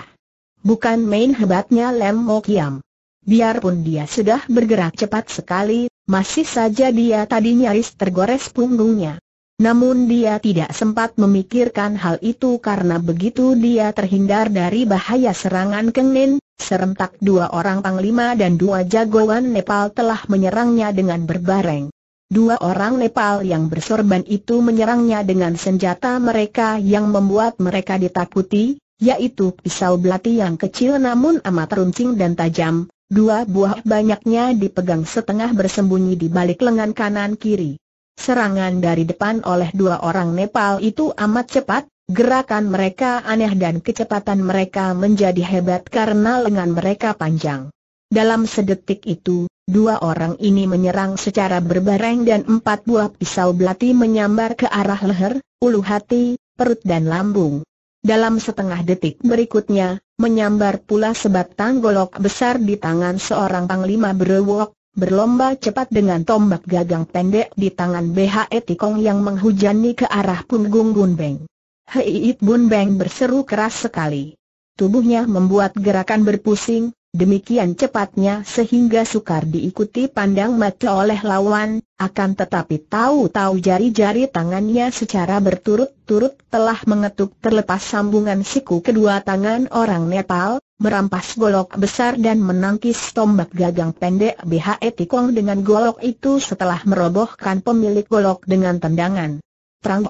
Speaker 1: Bukan main hebatnya Lem Mo Kiam. Biarpun dia sudah bergerak cepat sekali, masih saja dia tadi nyaris tergores punggungnya. Namun dia tidak sempat memikirkan hal itu karena begitu dia terhindar dari bahaya serangan Keng serentak dua orang panglima dan dua jagoan Nepal telah menyerangnya dengan berbareng. Dua orang Nepal yang bersorban itu menyerangnya dengan senjata mereka yang membuat mereka ditakuti, yaitu pisau belati yang kecil namun amat runcing dan tajam, dua buah banyaknya dipegang setengah bersembunyi di balik lengan kanan kiri. Serangan dari depan oleh dua orang Nepal itu amat cepat, gerakan mereka aneh dan kecepatan mereka menjadi hebat karena lengan mereka panjang. Dalam sedetik itu, dua orang ini menyerang secara berbareng dan empat buah pisau belati menyambar ke arah leher, ulu hati, perut dan lambung. Dalam setengah detik berikutnya, menyambar pula sebatang golok besar di tangan seorang panglima berwok, berlomba cepat dengan tombak gagang pendek di tangan BHE Tikong yang menghujani ke arah punggung Bun Beng. Hei Bun Beng berseru keras sekali. Tubuhnya membuat gerakan berpusing, Demikian cepatnya sehingga sukar diikuti pandang mata oleh lawan, akan tetapi tahu-tahu jari-jari tangannya secara berturut-turut telah mengetuk terlepas sambungan siku kedua tangan orang Nepal, merampas golok besar dan menangkis tombak gagang pendek BHE Tikong dengan golok itu setelah merobohkan pemilik golok dengan tendangan. Trang!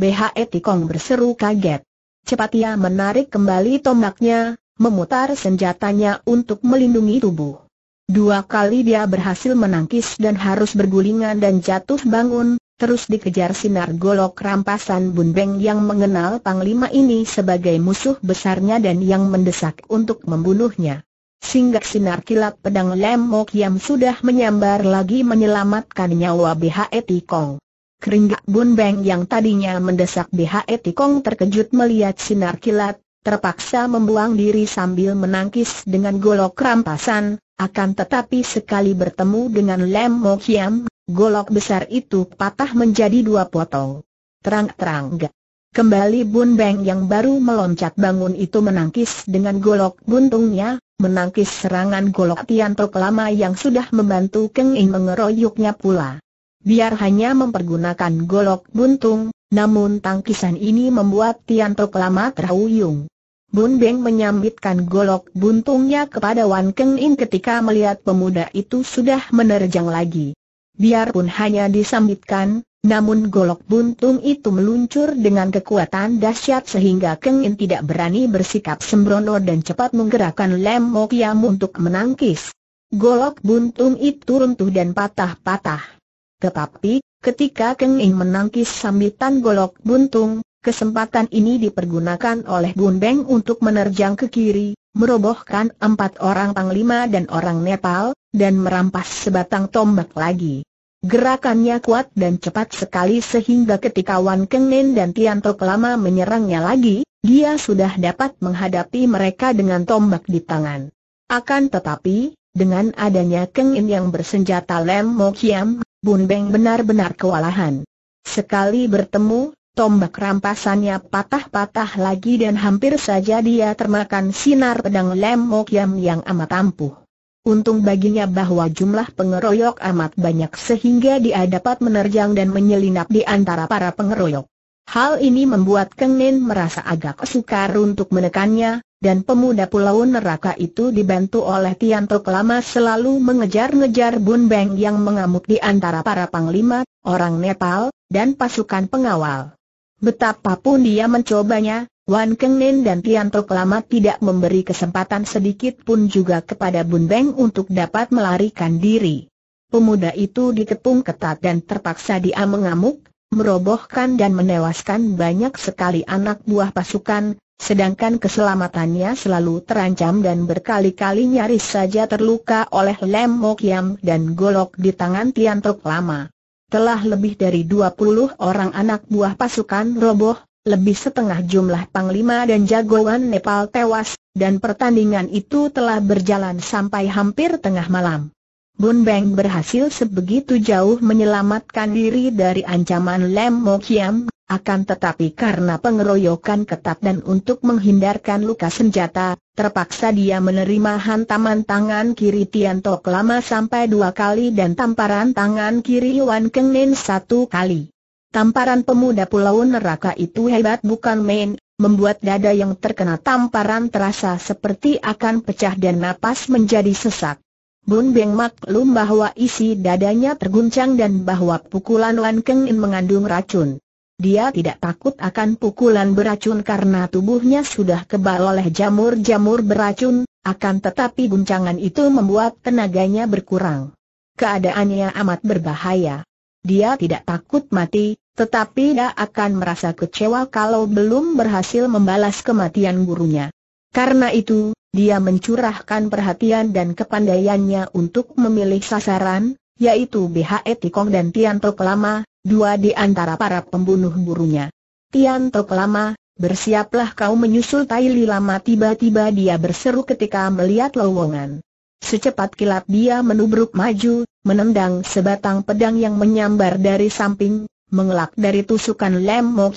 Speaker 1: BHE Tikong berseru kaget. Cepat ia menarik kembali tombaknya, memutar senjatanya untuk melindungi tubuh. Dua kali dia berhasil menangkis dan harus bergulingan dan jatuh bangun, terus dikejar sinar golok rampasan Bun Beng yang mengenal Panglima ini sebagai musuh besarnya dan yang mendesak untuk membunuhnya. Singgah sinar kilat pedang Mok Yam sudah menyambar lagi menyelamatkan nyawa BHE Tikong. Keringgak Beng yang tadinya mendesak BHE Tikong terkejut melihat sinar kilat, terpaksa membuang diri sambil menangkis dengan golok rampasan, akan tetapi sekali bertemu dengan Lem Mo Kiam, golok besar itu patah menjadi dua potong. Terang-terang Kembali Bun Beng yang baru meloncat bangun itu menangkis dengan golok buntungnya, menangkis serangan golok Tian Tok lama yang sudah membantu Keng Ing mengeroyoknya pula biar hanya mempergunakan golok buntung, namun tangkisan ini membuat Tian Tok lama terhuyung. Bun Beng menyambitkan golok buntungnya kepada Wan Keng In ketika melihat pemuda itu sudah menerjang lagi. Biarpun hanya disambitkan, namun golok buntung itu meluncur dengan kekuatan dahsyat sehingga Keng In tidak berani bersikap sembrono dan cepat menggerakkan lem Mokyam untuk menangkis. Golok buntung itu runtuh dan patah-patah. Tetapi, ketika Keng Ing menangkis sambitan golok buntung, kesempatan ini dipergunakan oleh Bun Beng untuk menerjang ke kiri, merobohkan empat orang panglima dan orang Nepal, dan merampas sebatang tombak lagi. Gerakannya kuat dan cepat sekali sehingga ketika Wan Kengin dan Tian Tianto Kelama menyerangnya lagi, dia sudah dapat menghadapi mereka dengan tombak di tangan. Akan tetapi, dengan adanya Keng In yang bersenjata Lem Mo Kiam, Bun Beng benar-benar kewalahan. Sekali bertemu, tombak rampasannya patah-patah lagi dan hampir saja dia termakan sinar pedang Lem Mokyam yang amat ampuh. Untung baginya bahwa jumlah pengeroyok amat banyak sehingga dia dapat menerjang dan menyelinap di antara para pengeroyok. Hal ini membuat Keng Nen merasa agak sukar untuk menekannya, dan pemuda pulau neraka itu dibantu oleh Tian Tok Lama selalu mengejar-ngejar Bun Beng yang mengamuk di antara para panglima, orang Nepal, dan pasukan pengawal. Betapapun dia mencobanya, Wan Kengnen dan Tian Tok Lama tidak memberi kesempatan sedikit pun juga kepada Bun Beng untuk dapat melarikan diri. Pemuda itu dikepung ketat dan terpaksa dia mengamuk, merobohkan dan menewaskan banyak sekali anak buah pasukan, Sedangkan keselamatannya selalu terancam dan berkali-kali nyaris saja terluka oleh lem mokyam dan golok di tangan Tian Tok Lama. Telah lebih dari 20 orang anak buah pasukan roboh, lebih setengah jumlah panglima dan jagoan Nepal tewas, dan pertandingan itu telah berjalan sampai hampir tengah malam. Bun Beng berhasil sebegitu jauh menyelamatkan diri dari ancaman Lem mokyam. Akan tetapi karena pengeroyokan ketat dan untuk menghindarkan luka senjata, terpaksa dia menerima hantaman tangan kiri Tiantok lama sampai dua kali dan tamparan tangan kiri Wan Kengin satu kali. Tamparan pemuda pulau neraka itu hebat bukan main, membuat dada yang terkena tamparan terasa seperti akan pecah dan napas menjadi sesak. Bun Beng maklum bahwa isi dadanya terguncang dan bahwa pukulan Wan Kengin mengandung racun. Dia tidak takut akan pukulan beracun karena tubuhnya sudah kebal oleh jamur-jamur beracun, akan tetapi guncangan itu membuat tenaganya berkurang. Keadaannya amat berbahaya. Dia tidak takut mati, tetapi dia akan merasa kecewa kalau belum berhasil membalas kematian gurunya. Karena itu, dia mencurahkan perhatian dan kepandaiannya untuk memilih sasaran, yaitu BHE Tikong dan Tok Lama, dua di antara para pembunuh burunya. Tok Lama, bersiaplah kau menyusul Tai Li Lama tiba-tiba dia berseru ketika melihat lowongan. Secepat kilat dia menubruk maju, menendang sebatang pedang yang menyambar dari samping, mengelak dari tusukan Lem Mo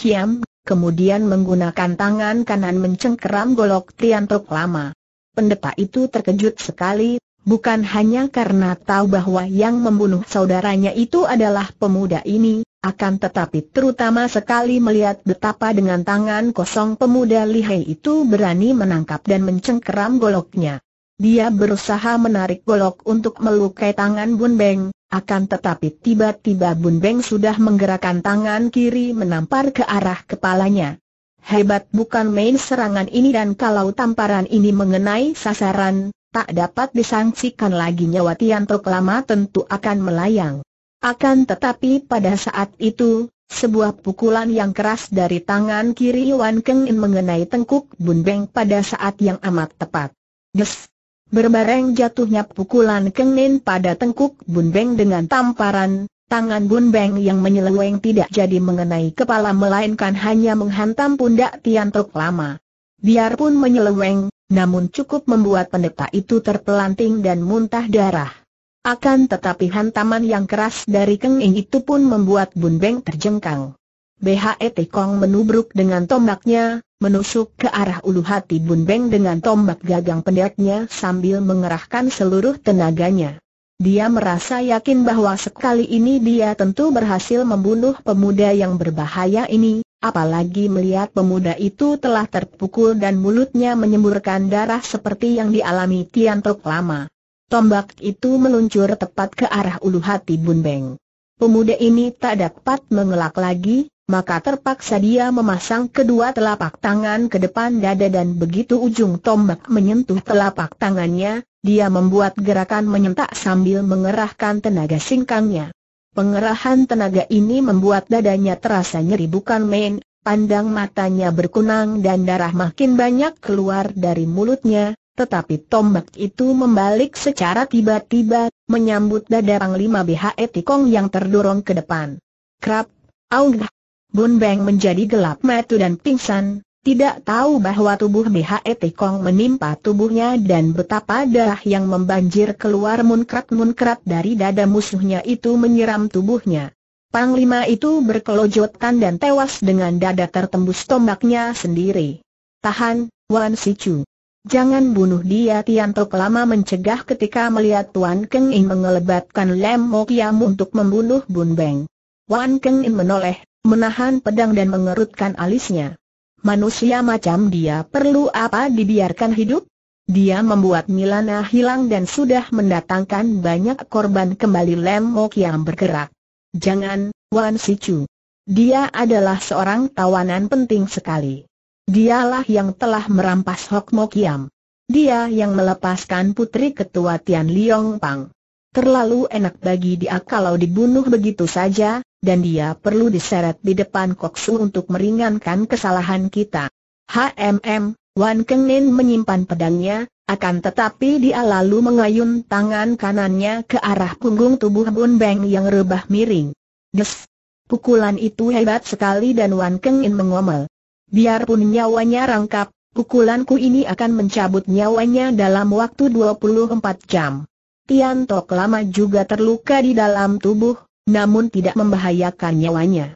Speaker 1: kemudian menggunakan tangan kanan mencengkeram golok Tiantok Lama. Pendeta itu terkejut sekali, Bukan hanya karena tahu bahwa yang membunuh saudaranya itu adalah pemuda ini, akan tetapi terutama sekali melihat betapa dengan tangan kosong pemuda lihai itu berani menangkap dan mencengkeram goloknya. Dia berusaha menarik golok untuk melukai tangan Bun Beng, akan tetapi tiba-tiba Bun Beng sudah menggerakkan tangan kiri menampar ke arah kepalanya. Hebat bukan main serangan ini dan kalau tamparan ini mengenai sasaran, tak dapat disangsikan lagi nyawa Tianto Lama tentu akan melayang. Akan tetapi pada saat itu, sebuah pukulan yang keras dari tangan kiri Wan Kengin mengenai tengkuk Bun Beng pada saat yang amat tepat. Des! Berbareng jatuhnya pukulan Kengin pada tengkuk Bun Beng dengan tamparan, tangan Bun Beng yang menyeleweng tidak jadi mengenai kepala melainkan hanya menghantam pundak Tianto Lama. Biarpun menyeleweng, namun cukup membuat pendeta itu terpelanting dan muntah darah. Akan tetapi hantaman yang keras dari Ing itu pun membuat Bun Beng terjengkang. BHET Kong menubruk dengan tombaknya, menusuk ke arah ulu hati Bun Beng dengan tombak gagang pendeknya sambil mengerahkan seluruh tenaganya. Dia merasa yakin bahwa sekali ini dia tentu berhasil membunuh pemuda yang berbahaya ini, Apalagi melihat pemuda itu telah terpukul dan mulutnya menyemburkan darah seperti yang dialami Tok lama. Tombak itu meluncur tepat ke arah ulu hati Bun Beng. Pemuda ini tak dapat mengelak lagi, maka terpaksa dia memasang kedua telapak tangan ke depan dada dan begitu ujung tombak menyentuh telapak tangannya, dia membuat gerakan menyentak sambil mengerahkan tenaga singkangnya. Pengerahan tenaga ini membuat dadanya terasa nyeri bukan main, pandang matanya berkunang dan darah makin banyak keluar dari mulutnya, tetapi tombak itu membalik secara tiba-tiba, menyambut dada Panglima BHE Tikong yang terdorong ke depan. Krap, aung, Bun Beng menjadi gelap mata dan pingsan, tidak tahu bahwa tubuh BHE Kong menimpa tubuhnya dan betapa darah yang membanjir keluar munkrat-munkrat dari dada musuhnya itu menyiram tubuhnya. Panglima itu berkelojotan dan tewas dengan dada tertembus tombaknya sendiri. Tahan, Wan Sichu. Jangan bunuh dia Tianto lama mencegah ketika melihat Tuan Keng In mengelebatkan lem Mokiam untuk membunuh Bun Beng. Wan Keng In menoleh, menahan pedang dan mengerutkan alisnya. Manusia macam dia perlu apa dibiarkan hidup? Dia membuat Milana hilang dan sudah mendatangkan banyak korban kembali Lemok yang bergerak. Jangan, Wan Sichu. Dia adalah seorang tawanan penting sekali. Dialah yang telah merampas Hok Mokiam. Dia yang melepaskan putri ketua Tian Liong Pang. Terlalu enak bagi dia kalau dibunuh begitu saja, dan dia perlu diseret di depan Koksu untuk meringankan kesalahan kita. HMM, Wan Kengnin menyimpan pedangnya, akan tetapi dia lalu mengayun tangan kanannya ke arah punggung tubuh Bun Beng yang rebah miring. Des! Pukulan itu hebat sekali dan Wan Kengnin mengomel. Biarpun nyawanya rangkap, pukulanku ini akan mencabut nyawanya dalam waktu 24 jam. Tian Tok lama juga terluka di dalam tubuh, namun tidak membahayakan nyawanya.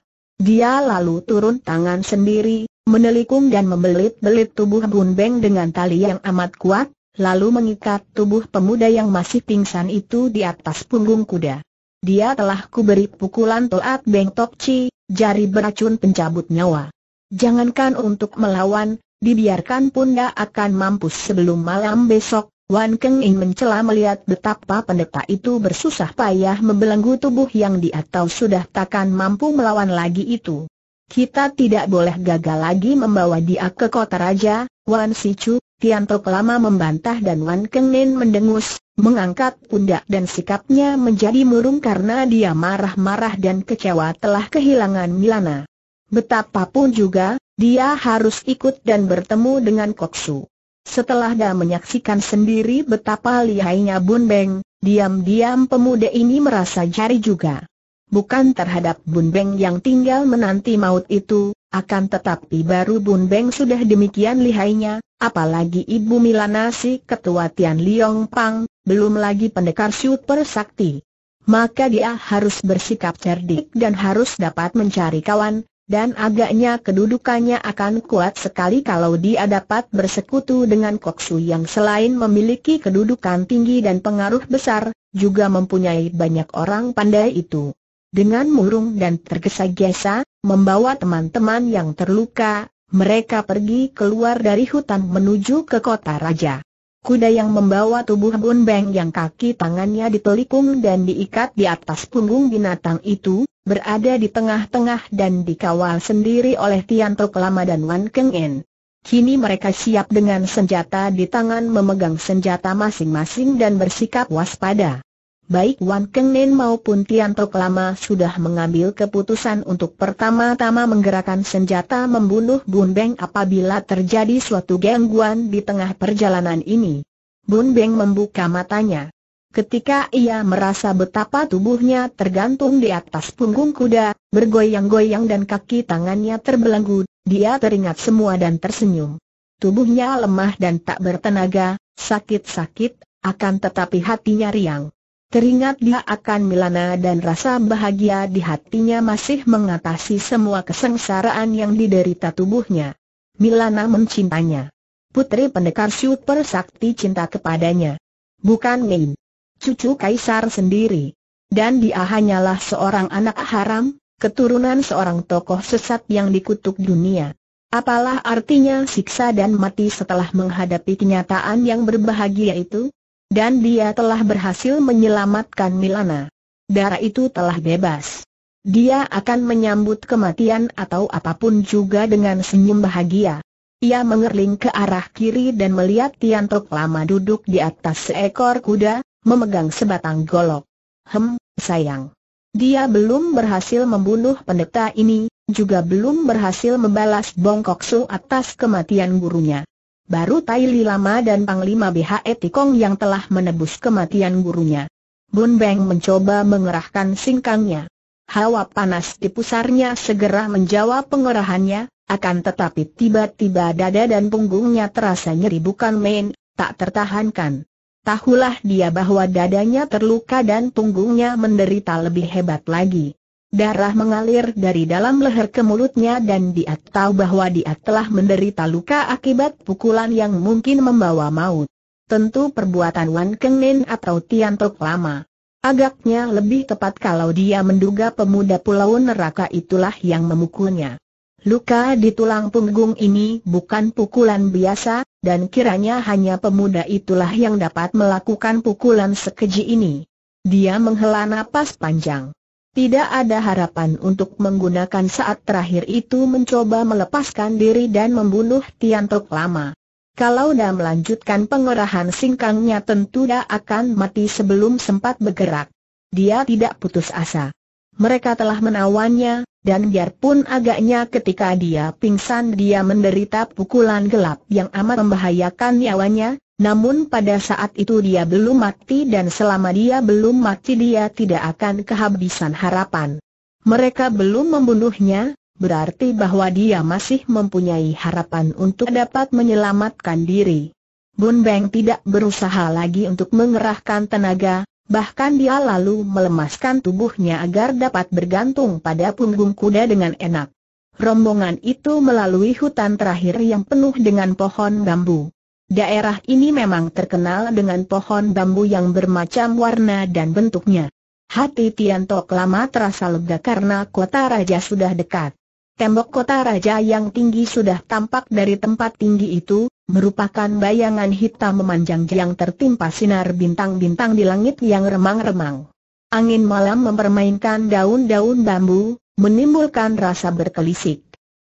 Speaker 1: Dia lalu turun tangan sendiri, menelikung dan membelit-belit tubuh Bun Beng dengan tali yang amat kuat, lalu mengikat tubuh pemuda yang masih pingsan itu di atas punggung kuda. Dia telah kuberi pukulan Toat Beng Tok Chi, jari beracun pencabut nyawa. Jangankan untuk melawan, dibiarkan pun gak akan mampus sebelum malam besok, Wan Keng Ing mencela melihat betapa pendeta itu bersusah payah membelenggu tubuh yang di atau sudah takkan mampu melawan lagi itu. Kita tidak boleh gagal lagi membawa dia ke kota raja, Wan Sichu, Tian Tok lama membantah dan Wan Keng Nin mendengus, mengangkat pundak dan sikapnya menjadi murung karena dia marah-marah dan kecewa telah kehilangan Milana. Betapapun juga, dia harus ikut dan bertemu dengan Koksu. Setelah dia menyaksikan sendiri betapa lihainya Bun Beng, diam-diam pemuda ini merasa jari juga. Bukan terhadap Bun Beng yang tinggal menanti maut itu, akan tetapi baru Bun Beng sudah demikian lihainya, apalagi Ibu Milanasi ketua Tian Liong Pang, belum lagi pendekar super sakti. Maka dia harus bersikap cerdik dan harus dapat mencari kawan, dan agaknya kedudukannya akan kuat sekali kalau dia dapat bersekutu dengan Koksu yang selain memiliki kedudukan tinggi dan pengaruh besar, juga mempunyai banyak orang pandai itu. Dengan murung dan tergesa-gesa, membawa teman-teman yang terluka, mereka pergi keluar dari hutan menuju ke kota raja. Kuda yang membawa tubuh Bun Beng yang kaki tangannya ditelikung dan diikat di atas punggung binatang itu, berada di tengah-tengah dan dikawal sendiri oleh Tian Tok Lama dan Wan Keng En. Kini mereka siap dengan senjata di tangan memegang senjata masing-masing dan bersikap waspada. Baik Wan Keng En maupun Tian Tok Lama sudah mengambil keputusan untuk pertama-tama menggerakkan senjata membunuh Bun Beng apabila terjadi suatu gangguan di tengah perjalanan ini. Bun Beng membuka matanya. Ketika ia merasa betapa tubuhnya tergantung di atas punggung kuda, bergoyang-goyang dan kaki tangannya terbelenggu, dia teringat semua dan tersenyum. Tubuhnya lemah dan tak bertenaga, sakit-sakit, akan tetapi hatinya riang. Teringat dia akan Milana dan rasa bahagia di hatinya masih mengatasi semua kesengsaraan yang diderita tubuhnya. Milana mencintanya. Putri pendekar super sakti cinta kepadanya. Bukan main cucu kaisar sendiri. Dan dia hanyalah seorang anak haram, keturunan seorang tokoh sesat yang dikutuk dunia. Apalah artinya siksa dan mati setelah menghadapi kenyataan yang berbahagia itu? Dan dia telah berhasil menyelamatkan Milana. Darah itu telah bebas. Dia akan menyambut kematian atau apapun juga dengan senyum bahagia. Ia mengerling ke arah kiri dan melihat Tian lama duduk di atas seekor kuda, memegang sebatang golok. Hem, sayang. Dia belum berhasil membunuh pendeta ini, juga belum berhasil membalas Bongkok Su atas kematian gurunya. Baru Tai Li Lama dan Panglima BHE Tikong yang telah menebus kematian gurunya. Bun Beng mencoba mengerahkan singkangnya. Hawa panas di pusarnya segera menjawab pengerahannya, akan tetapi tiba-tiba dada dan punggungnya terasa nyeri bukan main, tak tertahankan. Tahulah dia bahwa dadanya terluka dan punggungnya menderita lebih hebat lagi. Darah mengalir dari dalam leher ke mulutnya dan dia tahu bahwa dia telah menderita luka akibat pukulan yang mungkin membawa maut. Tentu perbuatan Wan Nen atau Tian Tok lama. Agaknya lebih tepat kalau dia menduga pemuda pulau neraka itulah yang memukulnya. Luka di tulang punggung ini bukan pukulan biasa, dan kiranya hanya pemuda itulah yang dapat melakukan pukulan sekeji ini. Dia menghela napas panjang. Tidak ada harapan untuk menggunakan saat terakhir itu mencoba melepaskan diri dan membunuh Tian Lama. Kalau dia melanjutkan pengerahan singkangnya tentu dia akan mati sebelum sempat bergerak. Dia tidak putus asa. Mereka telah menawannya, dan biarpun agaknya ketika dia pingsan dia menderita pukulan gelap yang amat membahayakan nyawanya, namun pada saat itu dia belum mati dan selama dia belum mati dia tidak akan kehabisan harapan. Mereka belum membunuhnya, berarti bahwa dia masih mempunyai harapan untuk dapat menyelamatkan diri. Bun Beng tidak berusaha lagi untuk mengerahkan tenaga, Bahkan dia lalu melemaskan tubuhnya agar dapat bergantung pada punggung kuda dengan enak. Rombongan itu melalui hutan terakhir yang penuh dengan pohon bambu. Daerah ini memang terkenal dengan pohon bambu yang bermacam warna dan bentuknya. Hati Tiantok lama terasa lega karena kota raja sudah dekat. Tembok kota raja yang tinggi sudah tampak dari tempat tinggi itu, merupakan bayangan hitam memanjang yang tertimpa sinar bintang-bintang di langit yang remang-remang. Angin malam mempermainkan daun-daun bambu, menimbulkan rasa berkelisik.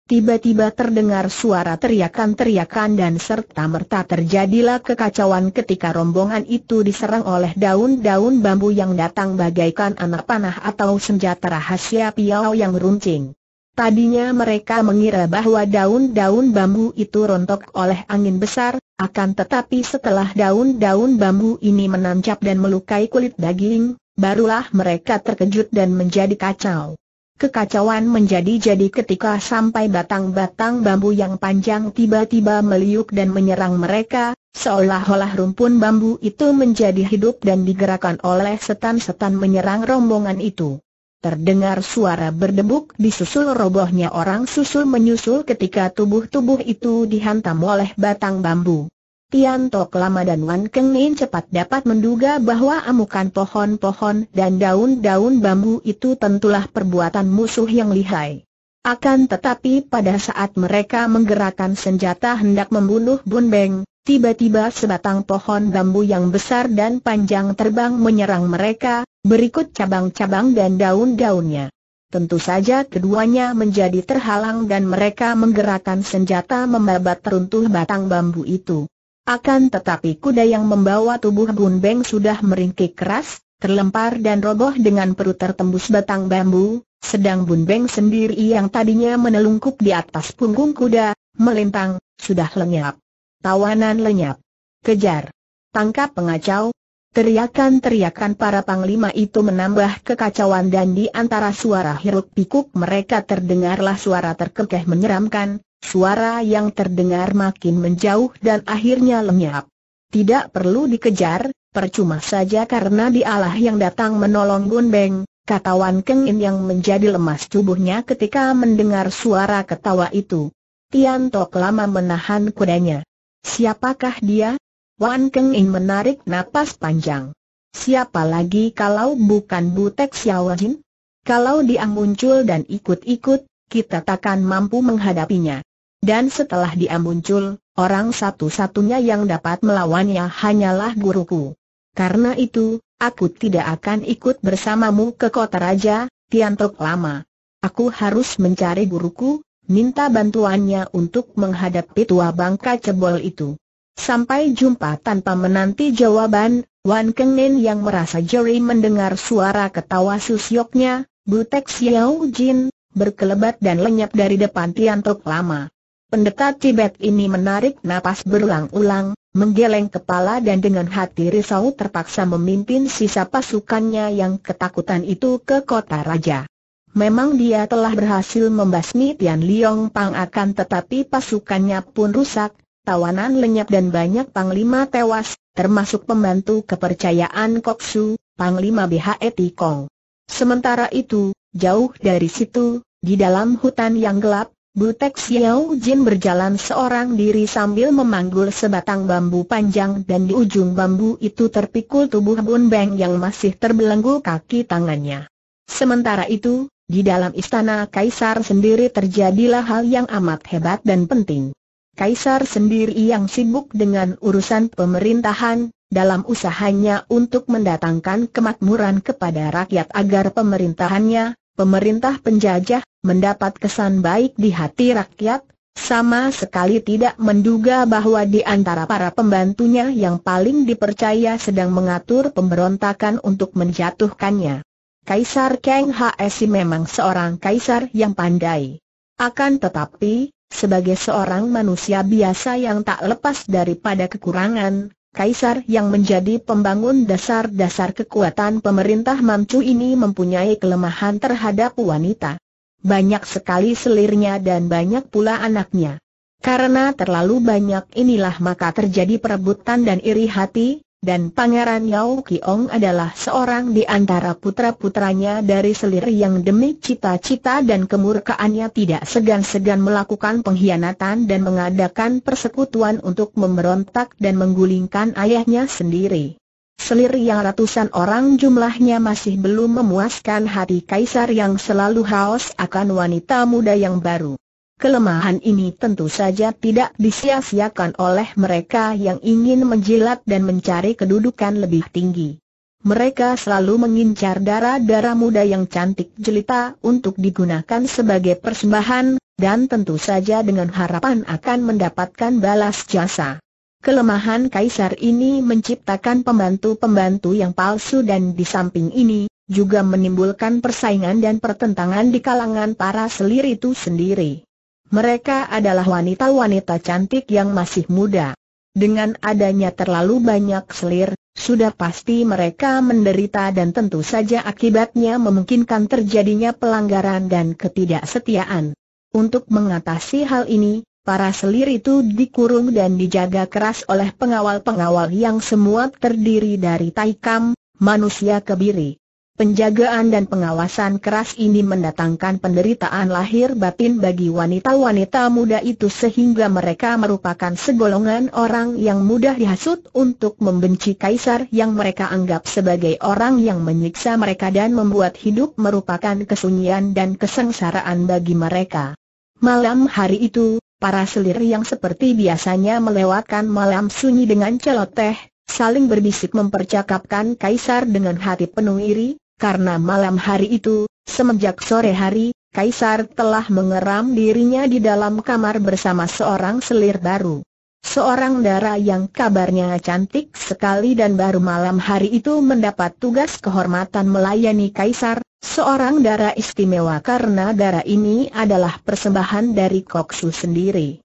Speaker 1: Tiba-tiba terdengar suara teriakan-teriakan dan serta-merta terjadilah kekacauan ketika rombongan itu diserang oleh daun-daun bambu yang datang bagaikan anak panah atau senjata rahasia piau yang runcing. Tadinya mereka mengira bahwa daun-daun bambu itu rontok oleh angin besar, akan tetapi setelah daun-daun bambu ini menancap dan melukai kulit daging, barulah mereka terkejut dan menjadi kacau. Kekacauan menjadi-jadi ketika sampai batang-batang bambu yang panjang tiba-tiba meliuk dan menyerang mereka, seolah-olah rumpun bambu itu menjadi hidup dan digerakkan oleh setan-setan menyerang rombongan itu. Terdengar suara berdebuk disusul robohnya orang susul menyusul ketika tubuh-tubuh itu dihantam oleh batang bambu. Tian Tok Lama dan Wan Keng Nin cepat dapat menduga bahwa amukan pohon-pohon dan daun-daun bambu itu tentulah perbuatan musuh yang lihai. Akan tetapi pada saat mereka menggerakkan senjata hendak membunuh Bun Beng, tiba-tiba sebatang pohon bambu yang besar dan panjang terbang menyerang mereka, Berikut cabang-cabang dan daun-daunnya. Tentu saja keduanya menjadi terhalang dan mereka menggerakkan senjata membabat teruntuh batang bambu itu. Akan tetapi kuda yang membawa tubuh Bun Beng sudah meringkik keras, terlempar dan roboh dengan perut tertembus batang bambu, sedang Bun Beng sendiri yang tadinya menelungkup di atas punggung kuda, melintang, sudah lenyap. Tawanan lenyap. Kejar. Tangkap pengacau, Teriakan-teriakan para panglima itu menambah kekacauan dan di antara suara hiruk pikuk mereka terdengarlah suara terkekeh menyeramkan, suara yang terdengar makin menjauh dan akhirnya lenyap. Tidak perlu dikejar, percuma saja karena dialah yang datang menolong Beng, kata Wan In yang menjadi lemas tubuhnya ketika mendengar suara ketawa itu. Tian Tok lama menahan kudanya. Siapakah dia? Wan Keng In menarik napas panjang. Siapa lagi kalau bukan Butek Xiaojin? Kalau dia muncul dan ikut-ikut, kita takkan mampu menghadapinya. Dan setelah dia muncul, orang satu-satunya yang dapat melawannya hanyalah guruku. Karena itu, aku tidak akan ikut bersamamu ke kota raja, Tiantok Lama. Aku harus mencari guruku, minta bantuannya untuk menghadapi tua bangka cebol itu. Sampai jumpa tanpa menanti jawaban, Wan Kengin yang merasa jeri mendengar suara ketawa susyoknya, Butek Xiao Jin, berkelebat dan lenyap dari depan Tiantok lama. Pendeta Tibet ini menarik napas berulang-ulang, menggeleng kepala dan dengan hati risau terpaksa memimpin sisa pasukannya yang ketakutan itu ke kota raja. Memang dia telah berhasil membasmi Tian Liong Pang akan tetapi pasukannya pun rusak, tawanan lenyap dan banyak panglima tewas, termasuk pembantu kepercayaan Koksu, Panglima BHE Tikong. Sementara itu, jauh dari situ, di dalam hutan yang gelap, Butek Xiao Jin berjalan seorang diri sambil memanggul sebatang bambu panjang dan di ujung bambu itu terpikul tubuh Bun Beng yang masih terbelenggu kaki tangannya. Sementara itu, di dalam istana kaisar sendiri terjadilah hal yang amat hebat dan penting. Kaisar sendiri yang sibuk dengan urusan pemerintahan, dalam usahanya untuk mendatangkan kemakmuran kepada rakyat agar pemerintahannya, pemerintah penjajah, mendapat kesan baik di hati rakyat, sama sekali tidak menduga bahwa di antara para pembantunya yang paling dipercaya sedang mengatur pemberontakan untuk menjatuhkannya. Kaisar Kang Hsi memang seorang kaisar yang pandai. Akan tetapi, sebagai seorang manusia biasa yang tak lepas daripada kekurangan, Kaisar yang menjadi pembangun dasar-dasar kekuatan pemerintah Manchu ini mempunyai kelemahan terhadap wanita. Banyak sekali selirnya dan banyak pula anaknya. Karena terlalu banyak inilah maka terjadi perebutan dan iri hati, dan Pangeran Yao Kiong adalah seorang di antara putra-putranya dari selir yang demi cita-cita dan kemurkaannya tidak segan-segan melakukan pengkhianatan dan mengadakan persekutuan untuk memberontak dan menggulingkan ayahnya sendiri. Selir yang ratusan orang jumlahnya masih belum memuaskan hati kaisar yang selalu haus akan wanita muda yang baru. Kelemahan ini tentu saja tidak disia-siakan oleh mereka yang ingin menjilat dan mencari kedudukan lebih tinggi. Mereka selalu mengincar darah-darah muda yang cantik jelita untuk digunakan sebagai persembahan, dan tentu saja dengan harapan akan mendapatkan balas jasa. Kelemahan kaisar ini menciptakan pembantu-pembantu yang palsu dan di samping ini, juga menimbulkan persaingan dan pertentangan di kalangan para selir itu sendiri. Mereka adalah wanita-wanita cantik yang masih muda. Dengan adanya terlalu banyak selir, sudah pasti mereka menderita dan tentu saja akibatnya memungkinkan terjadinya pelanggaran dan ketidaksetiaan. Untuk mengatasi hal ini, para selir itu dikurung dan dijaga keras oleh pengawal-pengawal yang semua terdiri dari Taikam, manusia kebiri, Penjagaan dan pengawasan keras ini mendatangkan penderitaan lahir batin bagi wanita-wanita muda itu sehingga mereka merupakan segolongan orang yang mudah dihasut untuk membenci kaisar yang mereka anggap sebagai orang yang menyiksa mereka dan membuat hidup merupakan kesunyian dan kesengsaraan bagi mereka. Malam hari itu, para selir yang seperti biasanya melewatkan malam sunyi dengan celoteh, saling berbisik mempercakapkan kaisar dengan hati penuh iri, karena malam hari itu, semenjak sore hari, Kaisar telah mengeram dirinya di dalam kamar bersama seorang selir baru. Seorang dara yang kabarnya cantik sekali dan baru malam hari itu mendapat tugas kehormatan melayani Kaisar, seorang dara istimewa karena dara ini adalah persembahan dari Koksu sendiri.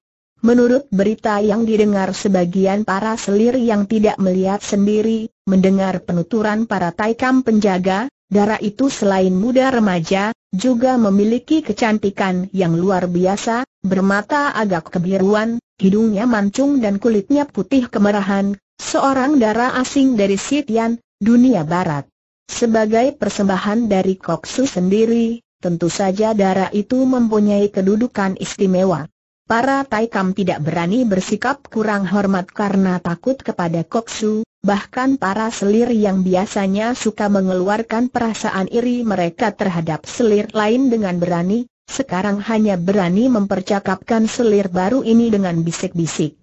Speaker 1: Menurut berita yang didengar sebagian para selir yang tidak melihat sendiri, mendengar penuturan para taikam penjaga, Darah itu selain muda remaja, juga memiliki kecantikan yang luar biasa, bermata agak kebiruan, hidungnya mancung dan kulitnya putih kemerahan, seorang darah asing dari Sitian, dunia barat. Sebagai persembahan dari Koksu sendiri, tentu saja darah itu mempunyai kedudukan istimewa. Para Taikam tidak berani bersikap kurang hormat karena takut kepada Koksu, bahkan para selir yang biasanya suka mengeluarkan perasaan iri mereka terhadap selir lain dengan berani, sekarang hanya berani mempercakapkan selir baru ini dengan bisik-bisik.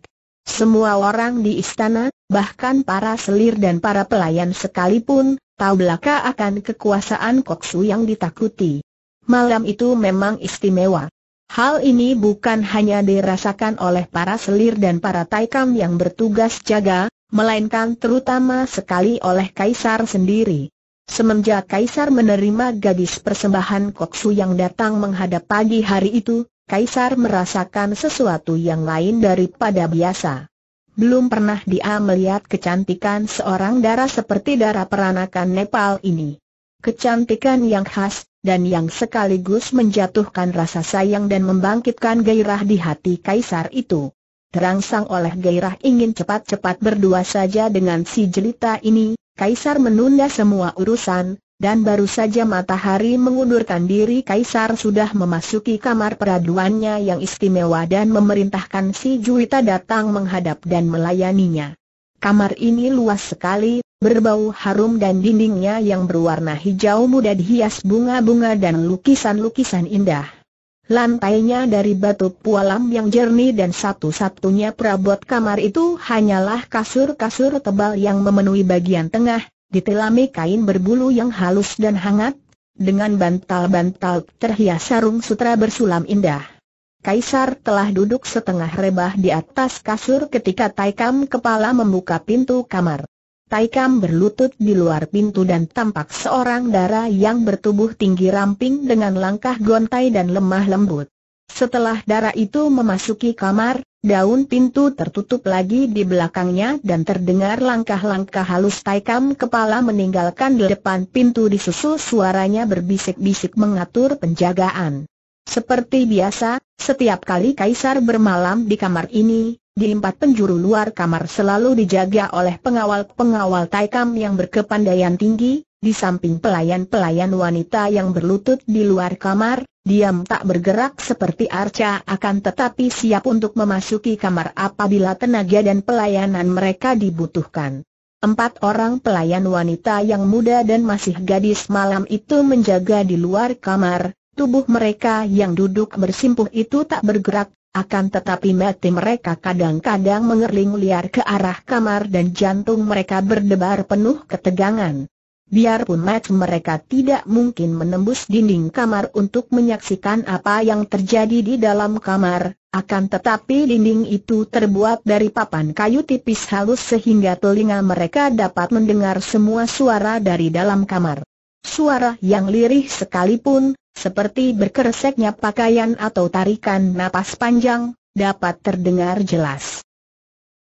Speaker 1: Semua orang di istana, bahkan para selir dan para pelayan sekalipun, tahu belaka akan kekuasaan Koksu yang ditakuti. Malam itu memang istimewa. Hal ini bukan hanya dirasakan oleh para selir dan para taikam yang bertugas jaga, melainkan terutama sekali oleh Kaisar sendiri. Semenjak Kaisar menerima gadis persembahan Koksu yang datang menghadap pagi hari itu, Kaisar merasakan sesuatu yang lain daripada biasa. Belum pernah dia melihat kecantikan seorang darah seperti darah peranakan Nepal ini. Kecantikan yang khas, dan yang sekaligus menjatuhkan rasa sayang dan membangkitkan gairah di hati kaisar itu. Terangsang oleh gairah ingin cepat-cepat berdua saja dengan si jelita ini, kaisar menunda semua urusan, dan baru saja matahari mengundurkan diri kaisar sudah memasuki kamar peraduannya yang istimewa dan memerintahkan si juita datang menghadap dan melayaninya. Kamar ini luas sekali, berbau harum dan dindingnya yang berwarna hijau muda dihias bunga-bunga dan lukisan-lukisan indah. Lantainya dari batu pualam yang jernih dan satu-satunya perabot kamar itu hanyalah kasur-kasur tebal yang memenuhi bagian tengah, ditelami kain berbulu yang halus dan hangat, dengan bantal-bantal terhias sarung sutra bersulam indah. Kaisar telah duduk setengah rebah di atas kasur ketika Taikam kepala membuka pintu kamar. Taikam berlutut di luar pintu dan tampak seorang dara yang bertubuh tinggi ramping dengan langkah gontai dan lemah lembut. Setelah dara itu memasuki kamar, daun pintu tertutup lagi di belakangnya dan terdengar langkah-langkah halus Taikam kepala meninggalkan depan pintu disusul suaranya berbisik-bisik mengatur penjagaan. Seperti biasa, setiap kali Kaisar bermalam di kamar ini, di empat penjuru luar kamar selalu dijaga oleh pengawal-pengawal Taikam yang berkepandaian tinggi, di samping pelayan-pelayan wanita yang berlutut di luar kamar, diam tak bergerak seperti arca akan tetapi siap untuk memasuki kamar apabila tenaga dan pelayanan mereka dibutuhkan. Empat orang pelayan wanita yang muda dan masih gadis malam itu menjaga di luar kamar, Tubuh mereka yang duduk bersimpuh itu tak bergerak, akan tetapi mati mereka kadang-kadang mengerling liar ke arah kamar dan jantung mereka berdebar penuh ketegangan. Biarpun mati mereka tidak mungkin menembus dinding kamar untuk menyaksikan apa yang terjadi di dalam kamar, akan tetapi dinding itu terbuat dari papan kayu tipis halus sehingga telinga mereka dapat mendengar semua suara dari dalam kamar. Suara yang lirih sekalipun, seperti berkereseknya pakaian atau tarikan napas panjang, dapat terdengar jelas.